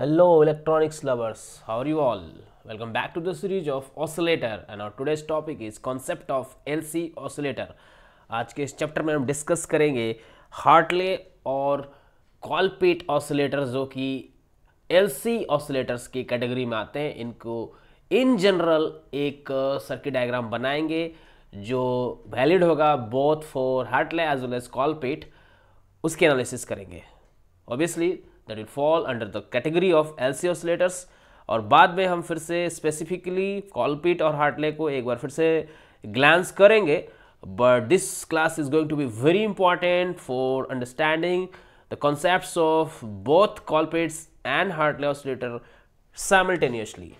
Hello electronics lovers how are you all? Welcome back to the series of oscillator and our topic is concept of of LC oscillator. आज के इस chapter में हम discuss करेंगे Hartley और colpate oscillator जो कि LC oscillators की कैटेगरी में आते हैं इनको इन जनरल एक सर्किट डायग्राम बनाएंगे जो वैलिड होगा both for Hartley as well as Colpitts उसके एनालिसिस करेंगे obviously that will fall under the category of LC oscillators और बाद में हम फिर से स्पेसिफिकली कॉलपिट और हार्टले को एक बार फिर से ग्लैंस करेंगे but this class is going to be very important for understanding the concept of both Colpitts and Hartley oscillator simultaneously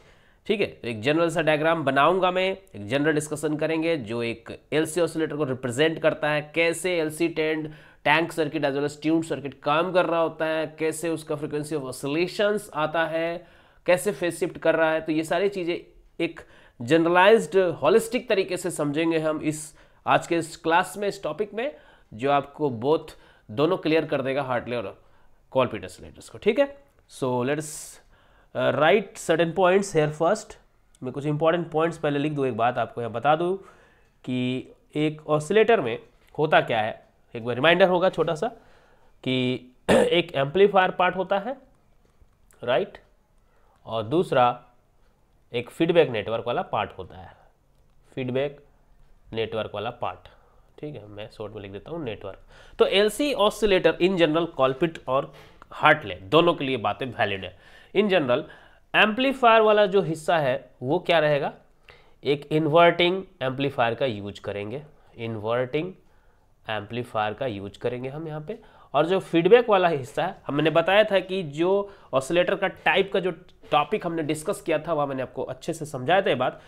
ठीक है तो एक जनरल सा डायग्राम बनाऊंगा मैं एक जनरल डिस्कशन करेंगे जो एक एलसी ऑसिलेटर को रिप्रेजेंट करता है कैसे LC tuned tank circuit as well as tune circuit काम कर रहा होता है कैसे उसका फ्रिक्वेंसी ऑफ ऑसोलेशन आता है कैसे फेस शिफ्ट कर रहा है तो ये सारी चीज़ें एक जनरलाइज्ड हॉलिस्टिक तरीके से समझेंगे हम इस आज के इस क्लास में इस टॉपिक में जो आपको बोथ दोनों क्लियर कर देगा हार्टले और कॉलपीट सिलेटर्स को ठीक है so let's write certain points here first मैं कुछ इंपॉर्टेंट पॉइंट्स पहले लिख दूँ एक बात आपको यहाँ बता दूँ कि एक ऑसिलेटर में होता क्या है एक बार रिमाइंडर होगा छोटा सा कि एक एम्पलीफायर पार्ट होता है राइट और दूसरा एक फीडबैक नेटवर्क वाला पार्ट होता है फीडबैक नेटवर्क वाला पार्ट ठीक है मैं शॉर्ट में लिख देता हूँ नेटवर्क तो L C oscillator in general Colpitts और हार्टले दोनों के लिए बातें वैलिड है इन जनरल एम्पलीफायर वाला जो हिस्सा है वो क्या रहेगा एक इन्वर्टिंग एम्पलीफायर का यूज करेंगे इन्वर्टिंग एम्पलीफायर का यूज करेंगे हम यहाँ पे और जो फीडबैक वाला हिस्सा है हमने बताया था कि जो ऑसिलेटर का टाइप का जो टॉपिक हमने डिस्कस किया था वह मैंने आपको अच्छे से समझाया था ये बात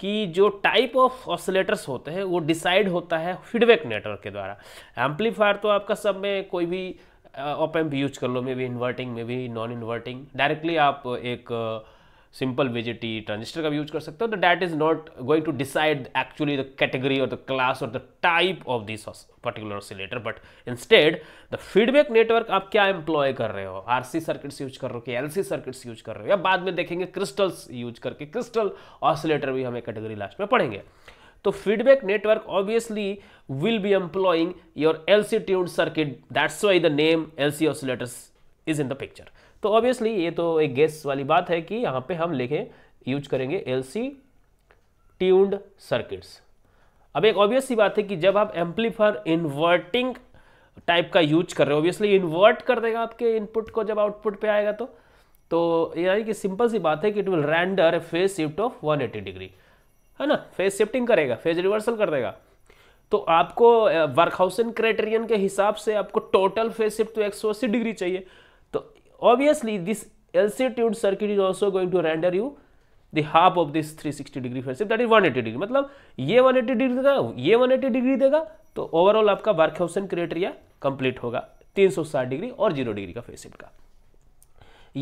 कि जो टाइप ऑफ ऑसिलेटर्स होते हैं वो डिसाइड होता है फीडबैक नेटवर्क के द्वारा एम्पलीफायर तो आपका सब में कोई भी ऑप एम्प यूज कर लो मे भी इन्वर्टिंग मे भी नॉन इन्वर्टिंग डायरेक्टली आप एक uh, सिंपल विजिटी ट्रांजिस्टर का भी यूज कर सकते हो तो that is not going to decide actually the category और द क्लास और the type of this particular oscillator but instead the feedback network आप क्या एम्प्लॉय कर रहे हो आर सी सर्किट्स यूज कर रहे हो कि एल सी सर्किट्स यूज कर रहे हो या बाद में देखेंगे क्रिस्टल्स यूज करके क्रिस्टल ऑसिलेटर भी हमें कैटेगरी लास्ट में पढ़ेंगे तो feedback network obviously will be employing your L C tuned circuit that's why the name LC oscillators is in the picture तो ऑब्वियसली ये तो एक गेस वाली बात है कि यहाँ पे हम लिखें यूज करेंगे एल सी ट्यून्ड सर्किट्स अब एक ऑब्वियस सी बात है कि जब आप एम्पलीफायर इन्वर्टिंग टाइप का यूज कर रहे हो ऑब्वियसली इन्वर्ट कर देगा आपके इनपुट को जब आउटपुट पे आएगा तो तो यानी कि सिंपल सी बात है कि it will render phase shift of 180 degree है ना फेज शिफ्टिंग करेगा फेज रिवर्सल कर देगा तो आपको वर्कहाउसन uh, क्राइटेरियन के हिसाब से आपको टोटल फेज शिफ्ट तो 180 डिग्री चाहिए obviously this altitude circuit is also going to render you the half of this 360 degree phase that is 180 degree मतलब ये 180 डिग्री देगा ये 180 डिग्री देगा तो ओवरऑल आपका बार्कहाउसन क्रेटेरिया कंप्लीट होगा 360 डिग्री और जीरो डिग्री का फेयर शिफ्ट का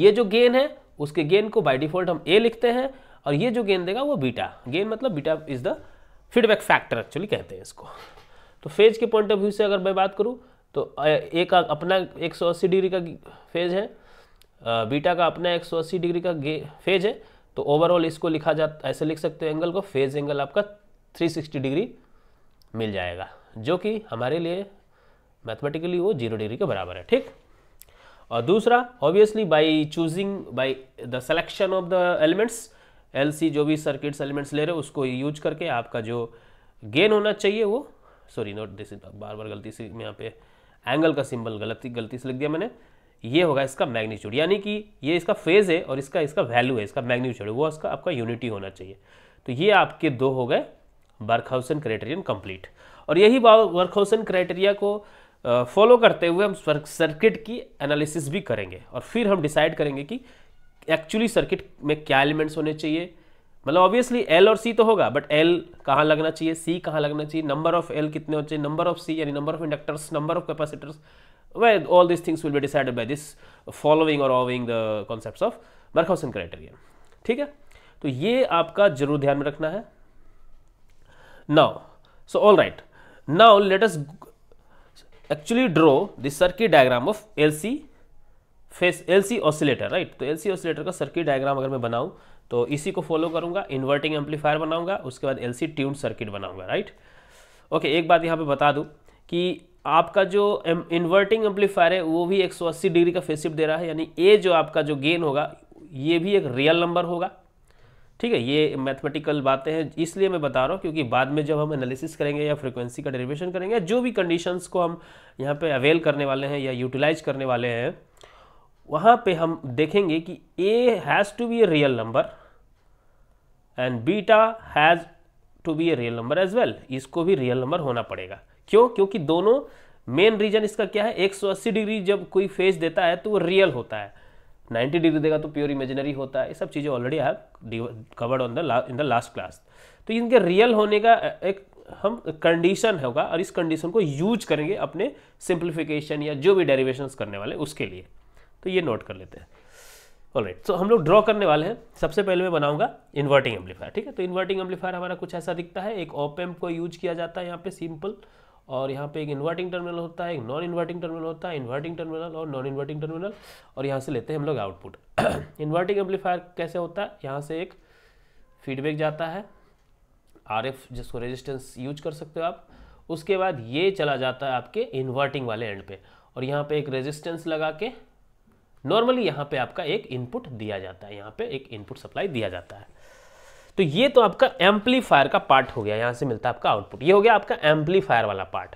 ये जो गेन है उसके गेन को बाय डिफॉल्ट हम ए लिखते हैं और ये जो गेन देगा वो बीटा गेन मतलब beta is the feedback factor actually कहते हैं इसको तो फेज के पॉइंट ऑफ व्यू से अगर मैं बात करूँ तो ए का अपना 180 डिग्री का फेज है बीटा का अपना 180 डिग्री का फेज है तो ओवरऑल इसको लिखा जा ऐसे लिख सकते हो एंगल को फेज एंगल आपका 360 डिग्री मिल जाएगा जो कि हमारे लिए मैथमेटिकली वो जीरो डिग्री के बराबर है ठीक और दूसरा obviously by choosing by the selection of the elements LC जो भी सर्किट्स एलिमेंट्स ले रहे हो उसको यूज करके आपका जो गेन होना चाहिए वो सॉरी नोट दिस बार बार गलती से यहाँ पे एंगल का सिंबल गलती गलती से लिख दिया मैंने ये होगा इसका मैग्नीट्यूड यानी कि ये इसका फेज है और इसका इसका वैल्यू है इसका मैग्नीट्यूड वो इसका आपका यूनिटी होना चाहिए तो ये आपके दो हो गए बर्कहाउसन क्राइटेरियन कंप्लीट और यही बर्कहाउसन क्राइटेरिया को फॉलो करते हुए हम सर्किट की एनालिसिस भी करेंगे और फिर हम डिसाइड करेंगे कि एक्चुअली सर्किट में क्या एलिमेंट्स होने चाहिए मतलब ऑब्वियसली एल और सी तो होगा बट एल कहाँ लगना चाहिए सी कहाँ लगना चाहिए नंबर ऑफ एल कितने होने चाहिए नंबर ऑफ सी यानी number of inductors number of capacitors where all these things will be decided by this following or owing the concepts of Markhausen criterion. ठीक है तो ये आपका जरूर ध्यान में रखना है Now, so all right. Now let us actually draw the circuit diagram of LC phase LC oscillator right तो LC oscillator का circuit diagram अगर मैं बनाऊं तो इसी को फॉलो करूंगा इन्वर्टिंग एम्पलीफायर बनाऊंगा उसके बाद LC tuned सर्किट बनाऊंगा राइट ओके एक बात यहाँ पे बता दूं कि आपका जो इन्वर्टिंग एम्पलीफायर है वो भी 180 डिग्री का फेसिप दे रहा है यानी ए जो आपका जो गेन होगा ये भी एक रियल नंबर होगा ठीक है ये मैथमेटिकल बातें हैं इसलिए मैं बता रहा हूँ क्योंकि बाद में जब हम एनालिसिस करेंगे या फ्रीक्वेंसी का डेरिवेशन करेंगे जो भी कंडीशंस को हम यहाँ पे अवेल करने वाले हैं या यूटिलाइज करने वाले हैं वहाँ पे हम देखेंगे कि A has to be a real number and beta has to be a real number as well इसको भी रियल नंबर होना पड़ेगा क्यों क्योंकि दोनों मेन रीजन इसका क्या है 180 डिग्री जब कोई फेस देता है तो वो रियल होता है 90 डिग्री देगा तो प्योर इमेजिनरी होता है ये सब चीज़ें ऑलरेडी है covered on the in the last class तो इनके रियल होने का एक हम कंडीशन होगा और इस कंडीशन को यूज करेंगे अपने सिंप्लीफिकेशन या जो भी डेरिवेशन करने वाले उसके लिए तो ये नोट कर लेते हैं राइट सो हम लोग ड्रॉ करने वाले हैं सबसे पहले मैं बनाऊंगा इन्वर्टिंग एम्पलीफायर ठीक है तो इन्वर्टिंग एम्पलीफायर हमारा कुछ ऐसा दिखता है एक ओपेम्प को यूज किया जाता है यहाँ पे सिंपल और यहाँ पे एक इन्वर्टिंग टर्मिनल होता है एक नॉन इन्वर्टिंग टर्मिनल होता है इन्वर्टिंग टर्मिनल और नॉन इन्वर्टिंग टर्मिनल और यहाँ से लेते हैं हम लोग आउटपुट इन्वर्टिंग एम्पलीफायर कैसे होता है यहाँ से एक फीडबैक जाता है आर जिसको रेजिस्टेंस यूज कर सकते हो आप उसके बाद ये चला जाता है आपके इन्वर्टिंग वाले एंड पे और यहाँ पे एक रेजिस्टेंस लगा के नॉर्मली यहाँ पे आपका एक इनपुट दिया जाता है यहाँ पे एक इनपुट सप्लाई दिया जाता है तो ये तो आपका एम्पलीफायर का पार्ट हो गया यहां से मिलता है आपका आउटपुट ये हो गया आपका एम्पलीफायर वाला पार्ट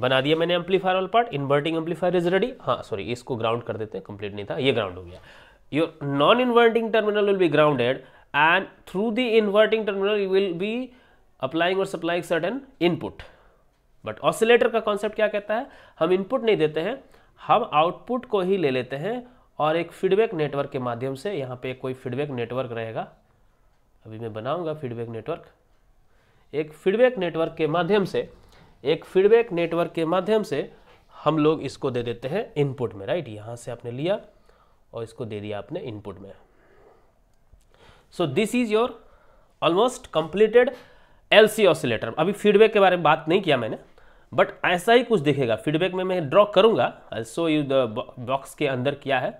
बना दिया मैंने एम्पलीफायर वाला part inverting amplifier is ready हाँ सॉरी इसको ग्राउंड कर देते हैं कंप्लीट नहीं था ये ग्राउंड हो गया your non inverting terminal will be grounded and through the inverting terminal you will be applying और supplying certain input but oscillator का कॉन्सेप्ट क्या कहता है हम इनपुट नहीं देते हैं हम आउटपुट को ही ले लेते हैं और एक फीडबैक नेटवर्क के माध्यम से यहाँ पे कोई फीडबैक नेटवर्क रहेगा अभी मैं बनाऊंगा फीडबैक नेटवर्क एक फीडबैक नेटवर्क के माध्यम से एक फीडबैक नेटवर्क के माध्यम से हम लोग इसको दे देते हैं इनपुट में राइट यहाँ से आपने लिया और इसको दे दिया आपने इनपुट में so this is your almost completed LC oscillator अभी फीडबैक के बारे में बात नहीं किया मैंने बट ऐसा ही कुछ दिखेगा फीडबैक में मैं ड्रॉ करूंगा सो यू द बॉक्स के अंदर क्या है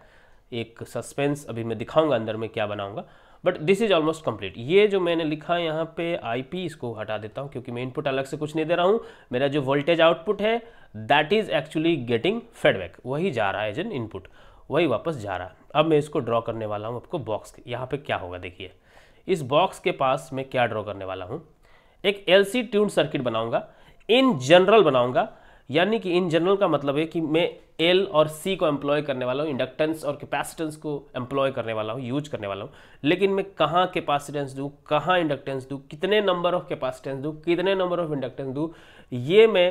एक सस्पेंस अभी मैं दिखाऊंगा अंदर में क्या बनाऊंगा but this is almost complete ये जो मैंने लिखा यहाँ पे आईपी इसको हटा देता हूँ क्योंकि मैं इनपुट अलग से कुछ नहीं दे रहा हूँ मेरा जो वोल्टेज आउटपुट है that is actually getting feedback वही जा रहा है एज एन इनपुट वही वापस जा रहा है अब मैं इसको ड्रॉ करने वाला हूँ आपको बॉक्स यहाँ पे क्या होगा देखिए इस बॉक्स के पास मैं क्या ड्रॉ करने वाला हूँ एक एल सी ट्यून सर्किट बनाऊंगा इन जनरल बनाऊंगा यानी कि इन जनरल का मतलब है कि मैं एल और सी को एम्प्लॉय करने वाला हूँ इंडक्टेंस और कैपेसिटेंस को एम्प्लॉय करने वाला हूँ यूज करने वाला हूँ लेकिन मैं कहाँ कैपेसिटेंस दूँ कहाँ इंडक्टेंस दूँ कितने नंबर ऑफ कैपेसिटेंस दूँ कितने नंबर ऑफ इंडक्टेंस दूँ ये मैं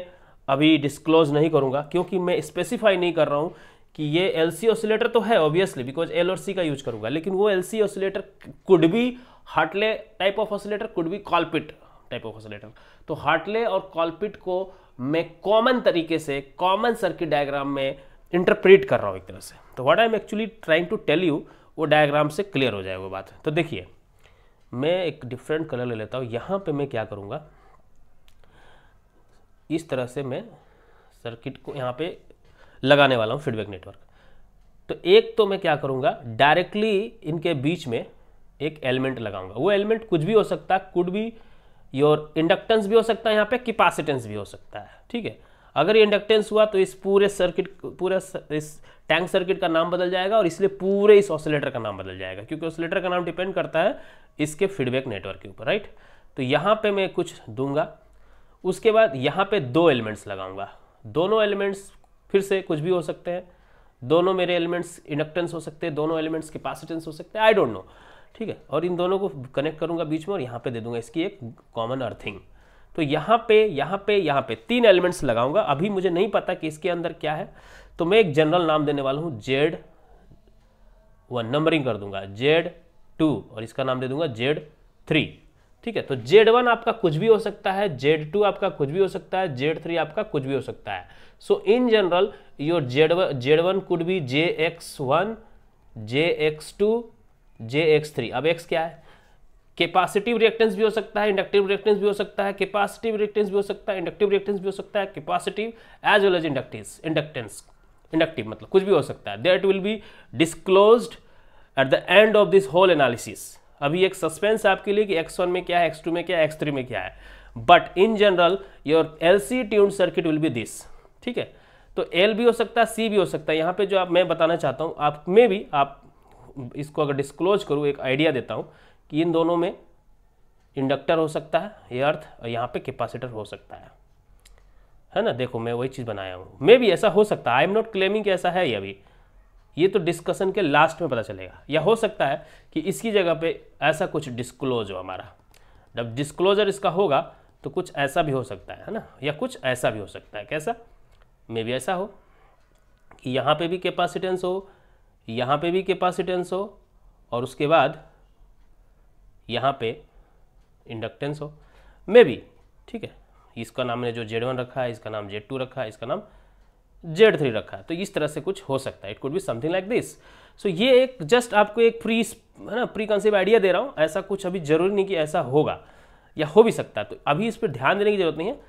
अभी डिस्क्लोज नहीं करूँगा क्योंकि मैं स्पेसिफाई नहीं कर रहा हूँ कि ये एल सी ऑसिलेटर तो है ऑब्वियसली बिकॉज एल और सी का यूज करूँगा लेकिन वो L C oscillator could be Hartley type of oscillator could be Colpitts type of oscillator तो हार्टले और कॉलपिट को मैं कॉमन तरीके से कॉमन सर्किट डायग्राम में इंटरप्रेट कर रहा हूँ एक तरह से तो what I am actually trying to tell you वो डायग्राम से क्लियर हो जाए वो बात तो देखिए मैं एक डिफरेंट कलर ले लेता हूँ यहाँ पे मैं क्या करूँगा इस तरह से मैं सर्किट को यहाँ पे लगाने वाला हूँ फीडबैक नेटवर्क तो एक तो मैं क्या करूँगा डायरेक्टली इनके बीच में एक एलिमेंट लगाऊंगा वो एलिमेंट कुछ भी हो सकता है कुड भी योर इंडक्टेंस भी हो सकता है यहाँ पे कैपेसिटेंस भी हो सकता है ठीक है अगर ये इंडक्टेंस हुआ तो इस पूरे सर्किट पूरे इस टैंक सर्किट का नाम बदल जाएगा और इसलिए पूरे इस ऑसिलेटर का नाम बदल जाएगा क्योंकि ऑसिलेटर का नाम डिपेंड करता है इसके फीडबैक नेटवर्क के ऊपर राइट तो यहाँ पर मैं कुछ दूंगा उसके बाद यहाँ पे दो एलिमेंट्स लगाऊंगा दोनों एलिमेंट्स फिर से कुछ भी हो सकते हैं दोनों मेरे एलिमेंट्स इंडक्टेंस हो सकते हैं दोनों एलिमेंट्स कैपेसिटेंस हो सकते हैं आई डोंट नो ठीक है और इन दोनों को कनेक्ट करूंगा बीच में और यहाँ पे दे दूंगा इसकी एक कॉमन अर्थिंग तो यहाँ पे यहाँ पे यहाँ पे तीन एलिमेंट्स लगाऊंगा अभी मुझे नहीं पता कि इसके अंदर क्या है तो मैं एक जनरल नाम देने वाला हूँ जेड वन नंबरिंग कर दूंगा जेड टू और इसका नाम दे दूंगा जेड थ्री ठीक है तो जेड वन आपका कुछ भी हो सकता है जेड टू आपका कुछ भी हो सकता है जेड थ्री आपका कुछ भी हो सकता है so in general your Z Z one could be J X one J X two J X three अब एक्स क्या है कैपेसिटिव रिएक्टेंस भी हो सकता है इंडक्टिव रिएक्टेंस भी हो सकता है कैपेसिटिव रिएक्टेंस भी हो सकता है इंडक्टिव रिएक्टेंस भी हो सकता है capacitive as well as inductive inductance inductive मतलब कुछ भी हो सकता है that will be disclose at the end of this whole analysis अभी एक सस्पेंस आपके लिए कि एक्स वन में क्या है एक्स टू में क्या है एक्स थ्री में क्या है but in general your L C tune circuit will be this ठीक है तो एल भी हो सकता है सी भी हो सकता है यहाँ पे जो आप मैं बताना चाहता हूँ आप में भी आप इसको अगर डिस्क्लोज करूँ एक आइडिया देता हूँ कि इन दोनों में इंडक्टर हो सकता है ये अर्थ और यहाँ पे कैपेसिटर हो सकता है है ना देखो मैं वही चीज़ बनाया हूँ मे भी ऐसा हो सकता है आई एम नॉट क्लेमिंग ऐसा है ये अभी ये तो डिस्कशन के लास्ट में पता चलेगा या हो सकता है कि इसकी जगह पे ऐसा कुछ डिस्क्लोज हो हमारा जब डिस्क्लोजर इसका होगा तो कुछ ऐसा भी हो सकता है है ना या कुछ ऐसा भी हो सकता है कैसा मे भी ऐसा हो कि यहाँ पर भी कैपासीटेंस हो यहाँ पे भी कैपेसिटेंस हो और उसके बाद यहाँ पे इंडक्टेंस हो मे बी ठीक है इसका नाम ने जो जेड वन रखा है इसका नाम जेड टू रखा है इसका नाम जेड थ्री रखा है तो इस तरह से कुछ हो सकता है it could be something like this so ये एक जस्ट आपको एक प्री है ना प्री कंसेप्ट आइडिया दे रहा हूँ ऐसा कुछ अभी जरूरी नहीं कि ऐसा होगा या हो भी सकता है तो अभी इस पर ध्यान देने की जरूरत नहीं है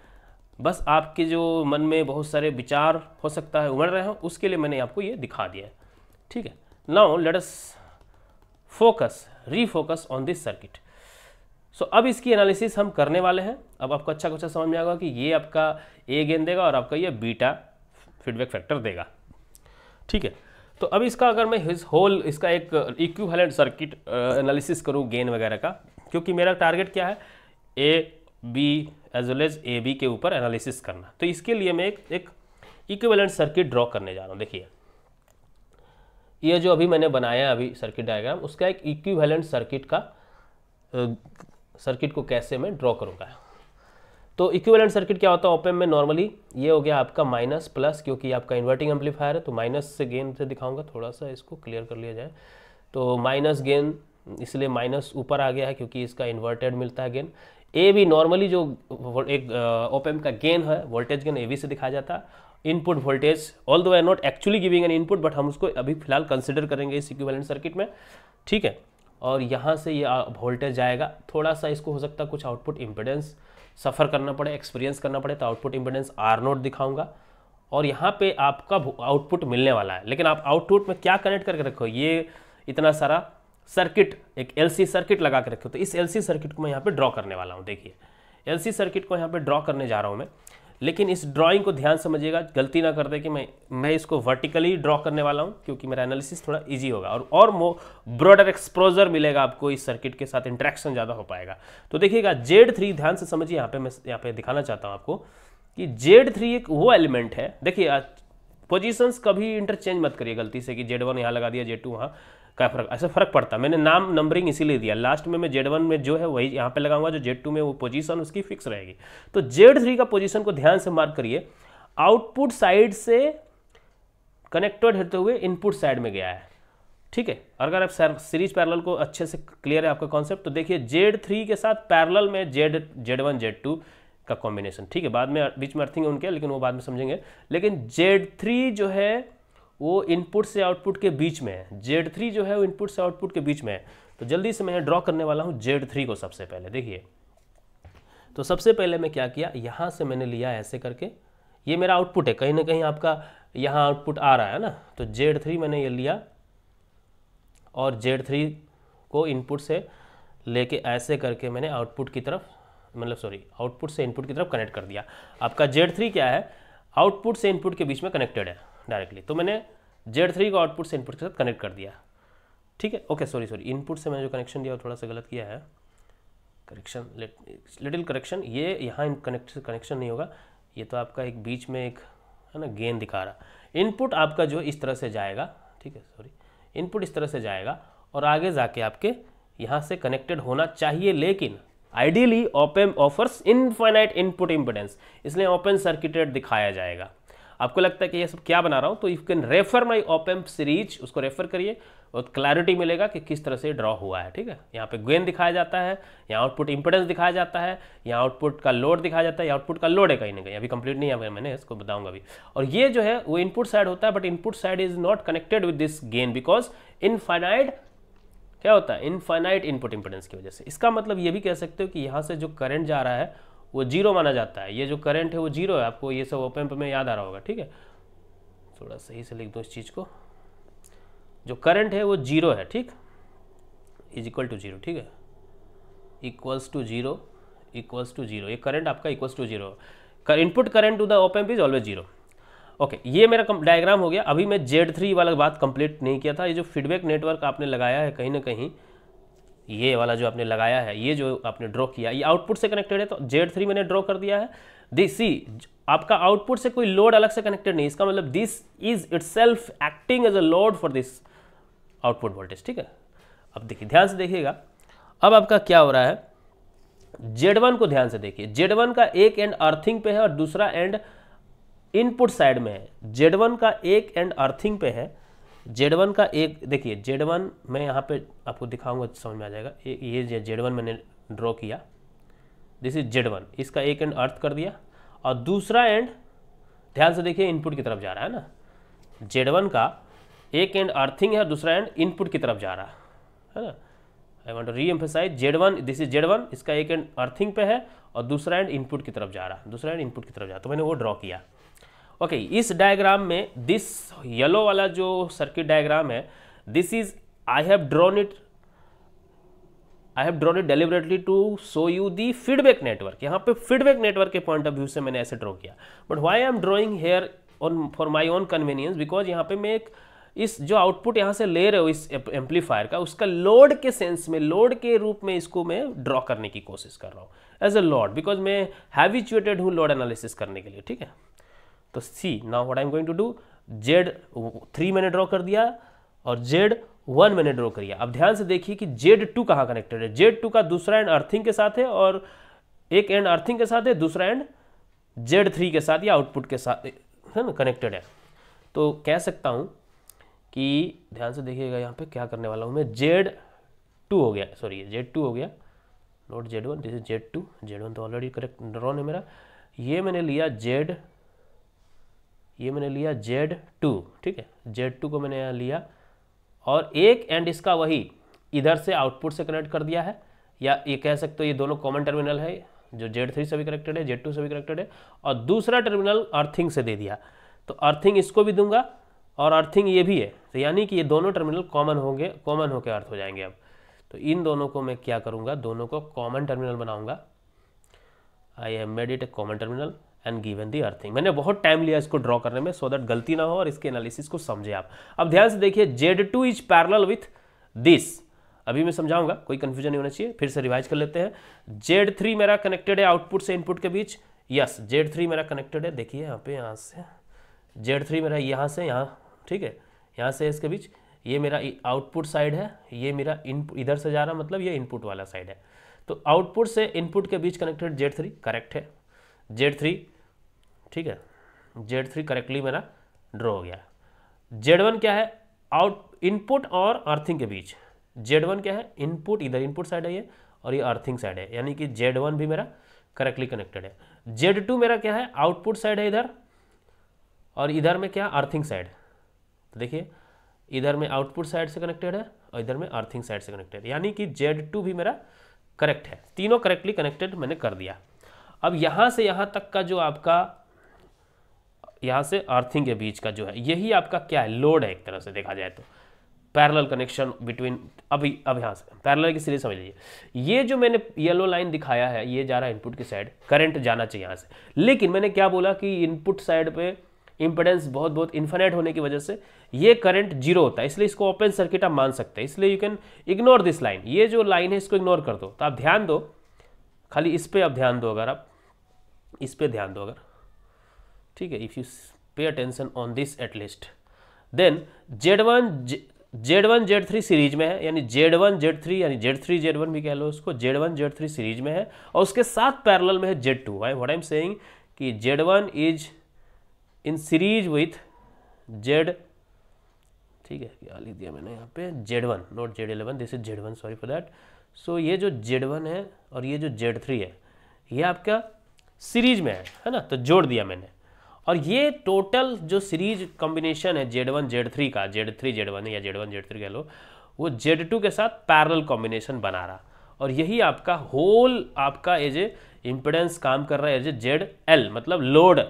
बस आपके जो मन में बहुत सारे विचार हो सकता है उमड़ रहे हो उसके लिए मैंने आपको ये दिखा दिया है ठीक है now let us focus refocus on this circuit so अब इसकी एनालिसिस हम करने वाले हैं अब आपको अच्छा अच्छा समझ में आएगा कि ये आपका ए गेन देगा और आपका ये बीटा फीडबैक फैक्टर देगा ठीक है तो अब इसका अगर मैं हिज होल इसका एक इक्विवेलेंट सर्किट एनालिसिस करूँ गेन वगैरह का क्योंकि मेरा टारगेट क्या है A B as well as A B के ऊपर एनालिसिस करना तो इसके लिए मैं एक इक्वेलेंट इक्विवेलेंट सर्किट ड्रॉ करने जा रहा हूँ देखिए ये जो अभी मैंने बनाया अभी सर्किट डायग्राम उसका एक इक्विवेलेंट सर्किट का सर्किट को कैसे मैं ड्रॉ करूँगा तो इक्विवेलेंट सर्किट क्या होता है ओपेम में नॉर्मली ये हो गया आपका माइनस प्लस क्योंकि आपका इन्वर्टिंग एम्पलीफायर है तो माइनस से गेन से दिखाऊंगा थोड़ा सा इसको क्लियर कर लिया जाए तो माइनस गेन इसलिए माइनस ऊपर आ गया है क्योंकि इसका इन्वर्टेड मिलता है गेन ए भी नॉर्मली जो एक ओपेम का गेन है वोल्टेज गेन ए से दिखाया जाता है input voltage although I not actually giving an input but हम उसको अभी फिलहाल कंसिडर करेंगे इस इक्विवेलेंट सर्किट में ठीक है और यहाँ से ये वोल्टेज जाएगा थोड़ा सा इसको हो सकता है कुछ आउटपुट इम्पिडेंस सफ़र करना पड़े एक्सपीरियंस करना पड़े तो आउटपुट इम्पिडेंस आर नोट दिखाऊंगा और यहाँ पे आपका आउटपुट मिलने वाला है लेकिन आप आउटपुट में क्या कनेक्ट करके रखो ये इतना सारा सर्किट एक एल सर्किट लगा के रखो तो इस एल सर्किट को मैं यहाँ पर ड्रॉ करने वाला हूँ देखिए एल सर्किट को यहाँ पर ड्रॉ करने जा रहा हूँ मैं लेकिन इस ड्राइंग को ध्यान समझिएगा गलती ना कर दे कि मैं मैं इसको वर्टिकली ड्रॉ करने वाला हूं क्योंकि मेरा एनालिसिस थोड़ा इजी होगा और और ब्रॉडर एक्सप्रोजर मिलेगा आपको इस सर्किट के साथ इंट्रैक्शन ज़्यादा हो पाएगा तो देखिएगा जेड थ्री ध्यान से समझिए यहाँ पे मैं यहाँ पे दिखाना चाहता हूँ आपको कि जेड थ्री एक वो एलिमेंट है देखिए पोजिशंस कभी इंटरचेंज मत करिए गलती से कि जेड वन यहाँ लगा दिया जेड टू वहाँ का फर्क ऐसा फर्क पड़ता मैंने नाम नंबरिंग इसीलिए दिया लास्ट में मैं जेड वन में जो है वही यहाँ पे लगाऊंगा जो जेड टू में वो पोजीशन उसकी फिक्स रहेगी तो जेड थ्री का पोजीशन को ध्यान से मार्क करिए आउटपुट साइड से कनेक्टेड होते हुए इनपुट साइड में गया है ठीक है अगर आप सर सीरीज पैरल को अच्छे से क्लियर है आपका कॉन्सेप्ट तो देखिए जेड थ्री के साथ पैरल में Z Z one Z two का कॉम्बिनेशन ठीक है बाद में बीच में अर्थिंग है उनके लेकिन वो बाद में समझेंगे लेकिन जेड थ्री जो है वो इनपुट से आउटपुट के बीच में है जेड थ्री जो है वो इनपुट से आउटपुट के बीच में है तो जल्दी से मैं ड्रॉ करने वाला हूँ जेड थ्री को सबसे पहले देखिए तो सबसे पहले मैं क्या किया यहाँ से मैंने लिया ऐसे करके ये मेरा आउटपुट है कहीं ना कहीं आपका यहाँ आउटपुट आ रहा है ना तो जेड थ्री मैंने ये लिया और जेड थ्री को इनपुट से लेके ऐसे करके मैंने आउटपुट की तरफ मतलब सॉरी आउटपुट से इनपुट की तरफ कनेक्ट कर दिया आपका जेड थ्री क्या है आउटपुट से इनपुट के बीच में कनेक्टेड है डायरेक्टली तो मैंने जेड थ्री को आउटपुट से इनपुट के साथ कनेक्ट कर दिया ठीक है ओके सॉरी सॉरी इनपुट से मैंने जो कनेक्शन दिया वो थोड़ा सा गलत किया है करेक्शन लिटिल करेक्शन ये यहाँ कनेक्ट कनेक्शन नहीं होगा ये तो आपका एक बीच में एक है ना गेन दिखा रहा इनपुट आपका जो इस तरह से जाएगा ठीक है सॉरी इनपुट इस तरह से जाएगा और आगे जाके आपके यहाँ से कनेक्टेड होना चाहिए लेकिन ideally open offers infinite input importance इसलिए ओपन सर्किटेड दिखाया जाएगा आपको लगता है कि ये सब क्या बना रहा हूँ तो you can refer my op amp series उसको रेफर करिए और क्लैरिटी मिलेगा कि किस तरह से ड्रॉ हुआ है ठीक है यहाँ पे गेन दिखाया जाता है यहाँ आउटपुट इंपोर्टेंस दिखाया जाता है यहाँ आउटपुट का लोड दिखाया जाता है आउटपुट का लोड है कहीं ना कहीं अभी कंप्लीट नहीं है मैंने इसको बताऊंगा अभी और ये जो है वो इनपुट साइड होता है but input side is not connected with this gain because infinite क्या होता है इनफाइनाइट इनपुट इंपोर्टेंस की वजह से इसका मतलब ये भी कह सकते हो कि यहाँ से जो करंट जा रहा है वो जीरो माना जाता है ये जो करंट है वो जीरो है आपको ये सब ओपेम्प में याद आ रहा होगा ठीक है थोड़ा सही से लिख दो इस चीज़ को जो करंट है वो जीरो है ठीक इज इक्वल टू जीरो ठीक है equals to zero equals to zero ये करंट आपका इक्वल्स टू जीरो input current to the op amp is always zero okay ये मेरा डायग्राम हो गया अभी मैं जेड थ्री वाला बात कंप्लीट नहीं किया था ये जो फीडबैक नेटवर्क आपने लगाया है कहीं ना कहीं ये वाला जो आपने लगाया है ये जो आपने ड्रॉ किया ये आउटपुट से कनेक्टेड है तो जेड थ्री मैंने ड्रॉ कर दिया है दिस सी आपका आउटपुट से कोई लोड अलग से कनेक्टेड नहीं इसका मतलब this is it acting as a load for this output voltage ठीक है अब देखिए ध्यान से देखिएगा अब आपका क्या हो रहा है जेड को ध्यान से देखिए जेड का एक एंड अर्थिंग पे है और दूसरा एंड इनपुट साइड में है जेड का एक एंड अर्थिंग पे है जेड वन का एक देखिए जेड वन मैं यहाँ पे आपको दिखाऊंगा तो समझ में आ जाएगा ये जेड वन मैंने ड्रॉ किया दिस इज जेड वन इसका एक एंड अर्थ कर दिया और दूसरा एंड ध्यान से देखिए इनपुट की तरफ जा रहा है ना जेड वन का एक एंड अर्थिंग है दूसरा एंड इनपुट की तरफ जा रहा है ना I want to reemphasise Z one this is Z one इसका एक एंड अर्थिंग पे है और दूसरा एंड इनपुट की तरफ जा रहा है दूसरा एंड इनपुट की तरफ जा रहा तो मैंने वो ड्रॉ किया ओके okay, इस डायग्राम में दिस येलो वाला जो सर्किट डायग्राम है this is I have drawn it I have drawn it deliberately to show you the feedback network यहाँ पे फीडबैक नेटवर्क के पॉइंट ऑफ व्यू से मैंने ऐसे ड्रॉ किया but why I am drawing here on for my own convenience because यहाँ पे मैं एक इस जो आउटपुट यहाँ से ले रहे हो इस एम्पलीफायर का उसका लोड के सेंस में लोड के रूप में इसको मैं ड्रॉ करने की कोशिश कर रहा हूँ एज अ लॉड बिकॉज मैं हैविचुएटेड हूँ लोड एनालिसिस करने के लिए ठीक है तो see now what I am going to do Z three मैंने ड्रॉ कर दिया और जेड वन मैंने ड्रॉ कर दिया अब ध्यान से देखिए कि जेड टू कहाँ कनेक्टेड है जेड टू का दूसरा एंड अर्थिंग के साथ है और एक एंड अर्थिंग के साथ है दूसरा एंड जेड थ्री के साथ या आउटपुट के साथ है ना कनेक्टेड है तो कह सकता हूँ कि ध्यान से देखिएगा यहाँ पे क्या करने वाला हूँ मैं जेड टू हो गया सॉरी जेड टू हो गया not Z one this is Z two Z one तो ऑलरेडी करेक्ट ड्रॉन है मेरा ये मैंने लिया जेड ये मैंने लिया जेड टू ठीक है जेड टू को मैंने यहाँ लिया और एक एंड इसका वही इधर से आउटपुट से कनेक्ट कर दिया है या ये कह सकते हो ये दोनों कॉमन टर्मिनल है जो जेड थ्री से भी कनेक्टेड है जेड टू से भी कनेक्टेड है और दूसरा टर्मिनल अर्थिंग से दे दिया तो अर्थिंग इसको भी दूंगा और अर्थिंग ये भी है तो यानी कि ये दोनों टर्मिनल कॉमन होंगे कॉमन होकर अर्थ हो जाएंगे अब तो इन दोनों को मैं क्या करूँगा दोनों को कॉमन टर्मिनल बनाऊँगा I have made it a common terminal and given the earthing मैंने बहुत टाइम लिया इसको ड्रॉ करने में सो so दैट गलती ना हो और इसके एनालिसिस को समझे आप अब ध्यान से देखिए Z two is parallel with this अभी मैं समझाऊंगा कोई कंफ्यूजन नहीं होना चाहिए फिर से रिवाइज कर लेते हैं जेड थ्री मेरा कनेक्टेड है आउटपुट से इनपुट के बीच यस जेड थ्री मेरा कनेक्टेड है देखिए यहाँ पे यहाँ से जेड थ्री मेरा यहाँ से यहाँ ठीक है यहाँ से इसके बीच ये मेरा आउटपुट साइड है ये मेरा इनपुट इधर से जा रहा मतलब ये इनपुट वाला साइड है तो आउटपुट से इनपुट के बीच कनेक्टेड जेड थ्री करेक्ट है जेड थ्री ठीक है जेड थ्री करेक्टली मेरा ड्रॉ हो गया जेड वन क्या है आउट इनपुट और अर्थिंग के बीच जेड वन क्या है इनपुट इधर इनपुट साइड है ये और ये अर्थिंग साइड है यानी कि जेड वन भी मेरा करेक्टली कनेक्टेड है जेड टू मेरा क्या है आउटपुट साइड है इधर और इधर में क्या अर्थिंग साइड तो देखिए इधर में आउटपुट साइड से कनेक्टेड है और इधर में अर्थिंग साइड से कनेक्टेड है यानी कि जेड टू भी मेरा करेक्ट है तीनों करेक्टली कनेक्टेड मैंने कर दिया अब यहाँ से यहाँ तक का जो आपका यहाँ से अर्थिंग के बीच का जो है यही आपका क्या है लोड है एक तरह से देखा जाए तो पैरेलल कनेक्शन बिटवीन अभी अब यहाँ से पैरेलल की सीरीज समझ लीजिए ये जो मैंने येलो लाइन दिखाया है ये जा रहा है इनपुट की साइड करंट जाना चाहिए यहाँ से लेकिन मैंने क्या बोला कि इनपुट साइड पे इम्पेडेंस बहुत बहुत इन्फिनाइट होने की वजह से ये करंट जीरो होता है इसलिए इसको ओपन सर्किट आप मान सकते हैं इसलिए you can ignore this line ये जो लाइन है इसको इग्नोर कर दो तो आप ध्यान दो खाली इस पर आप ध्यान दो अगर आप इस पर ध्यान दो अगर ठीक है if you pay attention on this at least then Z one Z one Z three series में है यानी जेड वन जेड थ्री यानी जेड थ्री जेड वन भी कह लो उसको Z one Z three series में है और उसके साथ पैरल में है Z two I what I am saying कि Z one is in series with Z ठीक है क्या लिख दिया मैंने यहाँ पे Z one not Z eleven this is Z one sorry for that so ये जो जेड वन है और ये जो जेड थ्री है ये आपका सीरीज में है है ना तो जोड़ दिया मैंने और ये टोटल जो सीरीज कॉम्बिनेशन है जेड वन जेड थ्री का जेड थ्री जेड वन या जेड वन जेड थ्री कह लो वो जेड टू के साथ पैरल कॉम्बिनेशन बना रहा और यही आपका होल आपका एज ए इम्पिडेंस काम कर रहा है एज ए जेड एल मतलब लोड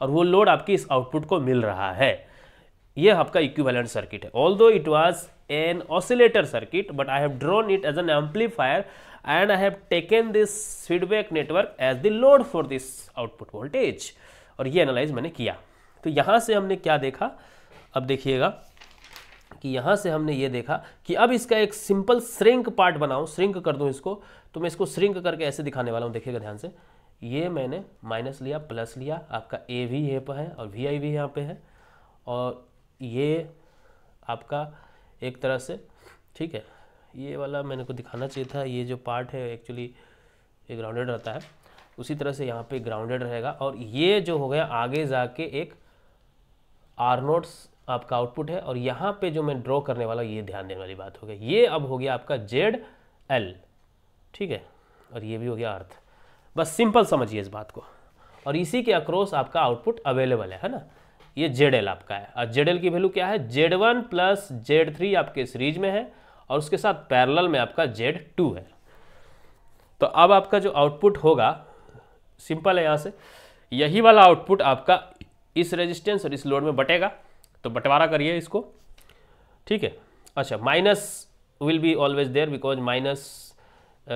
और वो लोड आपकी इस आउटपुट को मिल रहा है ये आपका इक्विवेलेंट सर्किट है although it was an oscillator circuit but I have drawn it as an amplifier and I have taken this feedback network as the load for this output voltage और ये analyse मैंने किया तो यहाँ से हमने क्या देखा अब देखिएगा कि यहाँ से हमने ये देखा कि अब इसका एक सिंपल श्रिंक पार्ट बनाऊँ श्रिंक कर दूँ इसको तो मैं इसको श्रिंक करके ऐसे दिखाने वाला हूँ देखिएगा ध्यान से ये मैंने माइनस लिया प्लस लिया आपका ए भी यहाँ पर है और वी आई भी यहाँ पर है और ये आपका एक तरह से ठीक है ये वाला मैंने को दिखाना चाहिए था ये जो पार्ट है एक्चुअली ये ग्राउंडेड रहता है उसी तरह से यहाँ पे ग्राउंडेड रहेगा और ये जो हो गया आगे जाके एक आर नोट्स आपका आउटपुट है और यहाँ पे जो मैं ड्रॉ करने वाला ये ध्यान देने वाली बात हो गई ये अब हो गया आपका जेड एल ठीक है और ये भी हो गया अर्थ बस सिंपल समझिए इस बात को और इसी के अक्रॉस आपका आउटपुट अवेलेबल है है ना ये जेड एल आपका है और जेड एल की वैल्यू क्या है Z one plus Z three आपके सीरीज में है और उसके साथ पैरेलल में आपका जेड टू है तो अब आपका जो आउटपुट होगा सिंपल है यहाँ से यही वाला आउटपुट आपका इस रेजिस्टेंस और इस लोड में बटेगा तो बंटवारा करिए इसको ठीक है अच्छा minus will be always there because minus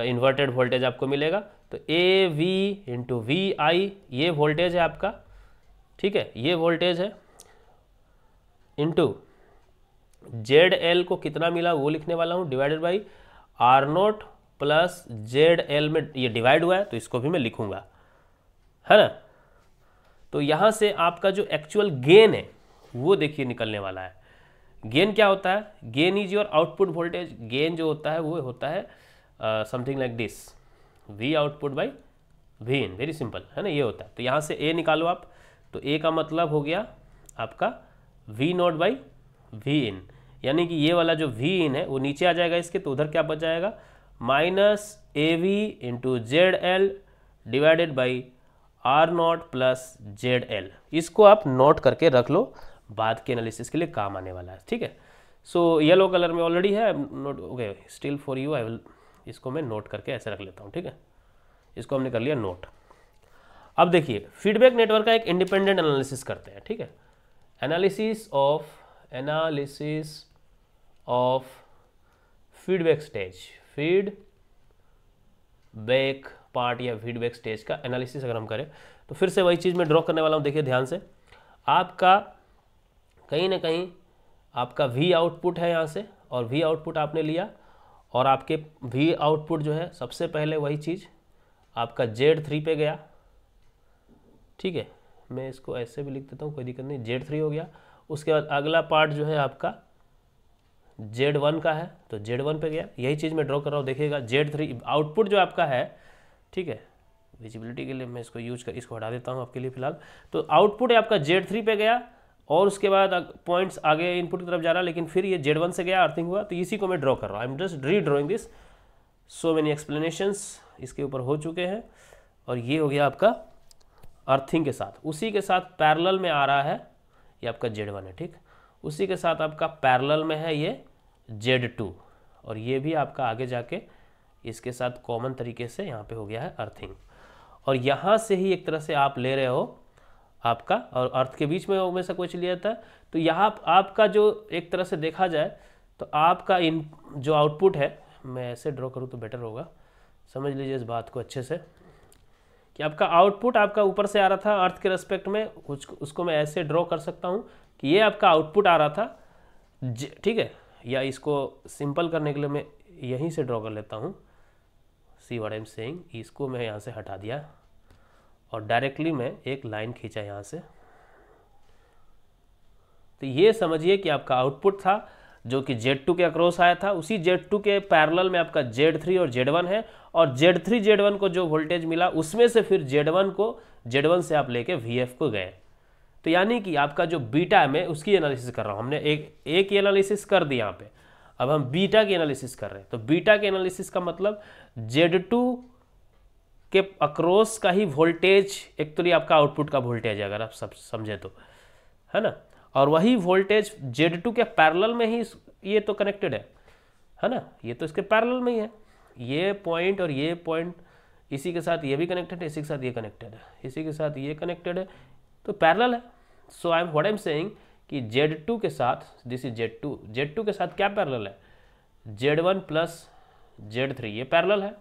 inverted voltage आपको मिलेगा तो A V into V I ये वोल्टेज है आपका ठीक है ये वोल्टेज है इंटू जेड एल को कितना मिला वो लिखने वाला हूँ divided by R nought plus Z L में ये डिवाइड हुआ है तो इसको भी मैं लिखूंगा है ना तो यहाँ से आपका जो एक्चुअल गेन है वो देखिए निकलने वाला है गेन क्या होता है gain is your output voltage gain जो होता है वो होता है something like this V output by V in very simple है ना ये होता है तो यहाँ से ए निकालो आप तो ए का मतलब हो गया आपका V nought by V in यानी कि ये वाला जो वी इन है वो नीचे आ जाएगा इसके तो उधर क्या बच जाएगा minus A V into Z L divided by R nought plus Z L इसको आप नोट करके रख लो बाद के एनालिसिस के लिए काम आने वाला है ठीक है सो येलो कलर में ऑलरेडी है note okay still for you I will इसको मैं नोट करके ऐसे रख लेता हूँ ठीक है इसको हमने कर लिया नोट अब देखिए फीडबैक नेटवर्क का एक इंडिपेंडेंट एनालिसिस करते हैं ठीक है analysis of analysis of feedback stage feedback part या फीडबैक स्टेज का एनालिसिस अगर हम करें तो फिर से वही चीज़ में ड्रॉ करने वाला हूँ देखिए ध्यान से आपका कहीं ना कहीं आपका वी आउटपुट है यहाँ से और वी आउटपुट आपने लिया और आपके वी आउटपुट जो है सबसे पहले वही चीज़ आपका जेड थ्री पे गया ठीक है मैं इसको ऐसे भी लिख देता हूँ कोई दिक्कत नहीं जेड थ्री हो गया उसके बाद अगला पार्ट जो है आपका जेड वन का है तो जेड वन पे गया यही चीज़ मैं ड्रॉ कर रहा हूँ देखिएगा जेड थ्री आउटपुट जो आपका है ठीक है विजिबिलिटी के लिए मैं इसको यूज कर इसको हटा देता हूँ आपके लिए फिलहाल तो आउटपुट आपका जेड थ्री पे गया और उसके बाद पॉइंट्स आगे इनपुट की तरफ जा रहा लेकिन फिर ये जेड वन से गया अर्थिंग हुआ तो इसी को मैं ड्रॉ कर रहा हूँ I am just redrawing this so many explanations इसके ऊपर हो चुके हैं और ये हो गया आपका अर्थिंग के साथ उसी के साथ पैरल में आ रहा है ये आपका जेड वन है ठीक उसी के साथ आपका पैरल में है ये जेड टू और ये भी आपका आगे जाके इसके साथ कॉमन तरीके से यहाँ पे हो गया है अर्थिंग और यहाँ से ही एक तरह से आप ले रहे हो आपका और अर्थ के बीच में हमेशा से कुछ लिया था तो यहाँ आपका जो एक तरह से देखा जाए तो आपका इन जो आउटपुट है मैं ऐसे ड्रॉ करूँ तो बेटर होगा समझ लीजिए इस बात को अच्छे से कि आपका आउटपुट आपका ऊपर से आ रहा था अर्थ के रेस्पेक्ट में उसको उसको मैं ऐसे ड्रॉ कर सकता हूँ कि ये आपका आउटपुट आ रहा था ठीक है या इसको सिंपल करने के लिए मैं यहीं से ड्रॉ कर लेता हूँ सी वाट आई एम सेइंग इसको मैं यहाँ से हटा दिया और डायरेक्टली मैं एक लाइन खींचा यहाँ से तो ये समझिए कि आपका आउटपुट था जो कि Z2 के अक्रॉस आया था उसी Z2 के पैरेलल में आपका Z3 और Z1 है और Z3 Z1 को जो वोल्टेज मिला उसमें से फिर Z1 को Z1 से आप लेके VF को गए तो यानी कि आपका जो बीटा है मैं उसकी एनालिसिस कर रहा हूँ हमने एक एक एनालिसिस कर दी यहाँ पे अब हम बीटा के एनालिसिस कर रहे हैं तो बीटा के एनालिसिस का मतलब जेड टू के अक्रॉस का ही वोल्टेज एक्चुअली तो आपका आउटपुट का वोल्टेज है अगर आप सब समझे तो है ना और वही वोल्टेज जेड टू के पैरल में ही ये तो कनेक्टेड है है ना ये तो इसके पैरल में ही है ये पॉइंट और ये पॉइंट इसी के साथ ये भी कनेक्टेड है इसी के साथ ये कनेक्टेड है इसी के साथ ये कनेक्टेड है तो पैरल है so I am what I am saying कि Z2 के साथ दिस इज Z2 Z2 के साथ क्या पैरेलल है Z1 वन प्लस जेड ये पैरेलल है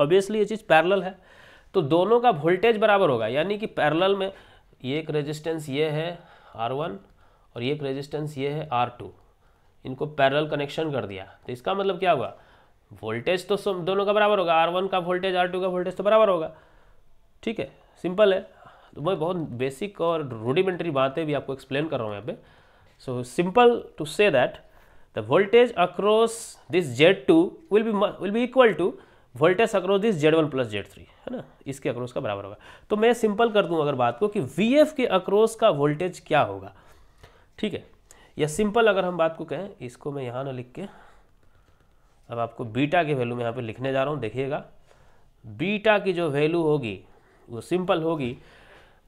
ऑब्वियसली ये चीज़ पैरेलल है तो दोनों का वोल्टेज बराबर होगा यानी कि पैरेलल में ये एक रेजिस्टेंस ये है R1 और ये एक रेजिस्टेंस ये है R2 इनको पैरेलल कनेक्शन कर दिया तो इसका मतलब क्या हुआ वोल्टेज तो दोनों का बराबर होगा R1 का वोल्टेज R2 का वोल्टेज तो बराबर होगा ठीक है सिंपल है तो मैं बहुत बेसिक और रूडिमेंट्री बातें भी आपको एक्सप्लेन कर रहा हूँ यहाँ पे so simple to say that the voltage across this Z two will be will be equal to voltage across this Z one plus Z three है ना इसके अक्रॉस का बराबर होगा तो मैं सिंपल कर दूँ अगर बात को कि वी एफ के अक्रॉस का वोल्टेज क्या होगा ठीक है या सिंपल अगर हम बात को कहें इसको मैं यहाँ ना लिख के अब आपको बीटा की वैल्यू में यहाँ पे लिखने जा रहा हूँ देखिएगा बीटा की जो वैल्यू होगी वो सिंपल होगी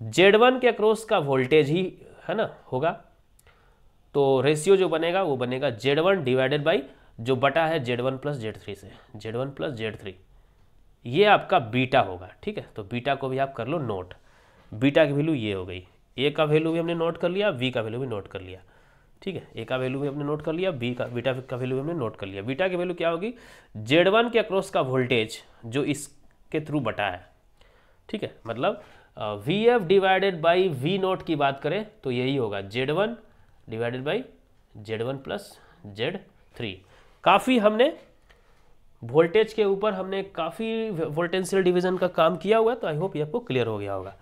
जेड वन के अक्रॉस का वोल्टेज ही है ना होगा तो रेशियो जो बनेगा वो बनेगा जेड वन डिवाइडेड बाई जो बटा है Z one plus Z three से Z one plus Z three ये आपका बीटा होगा ठीक है तो बीटा को भी आप कर लो नोट बीटा की वैल्यू ये हो गई ए का वैल्यू भी हमने नोट कर लिया बी का वैल्यू भी नोट कर लिया ठीक है ए का वैल्यू भी हमने नोट कर लिया बी का बीटा का वैल्यू भी हमने नोट कर लिया बीटा की वैल्यू क्या होगी जेड वन के अक्रॉस का वोल्टेज जो इसके थ्रू बटा है ठीक है मतलब V F divided by V nought की बात करें तो यही होगा Z one divided by Z one plus Z three काफ़ी हमने वोल्टेज के ऊपर हमने काफ़ी वोल्टेंशियल डिवीजन का काम किया हुआ है तो आई होप ये आपको क्लियर हो गया होगा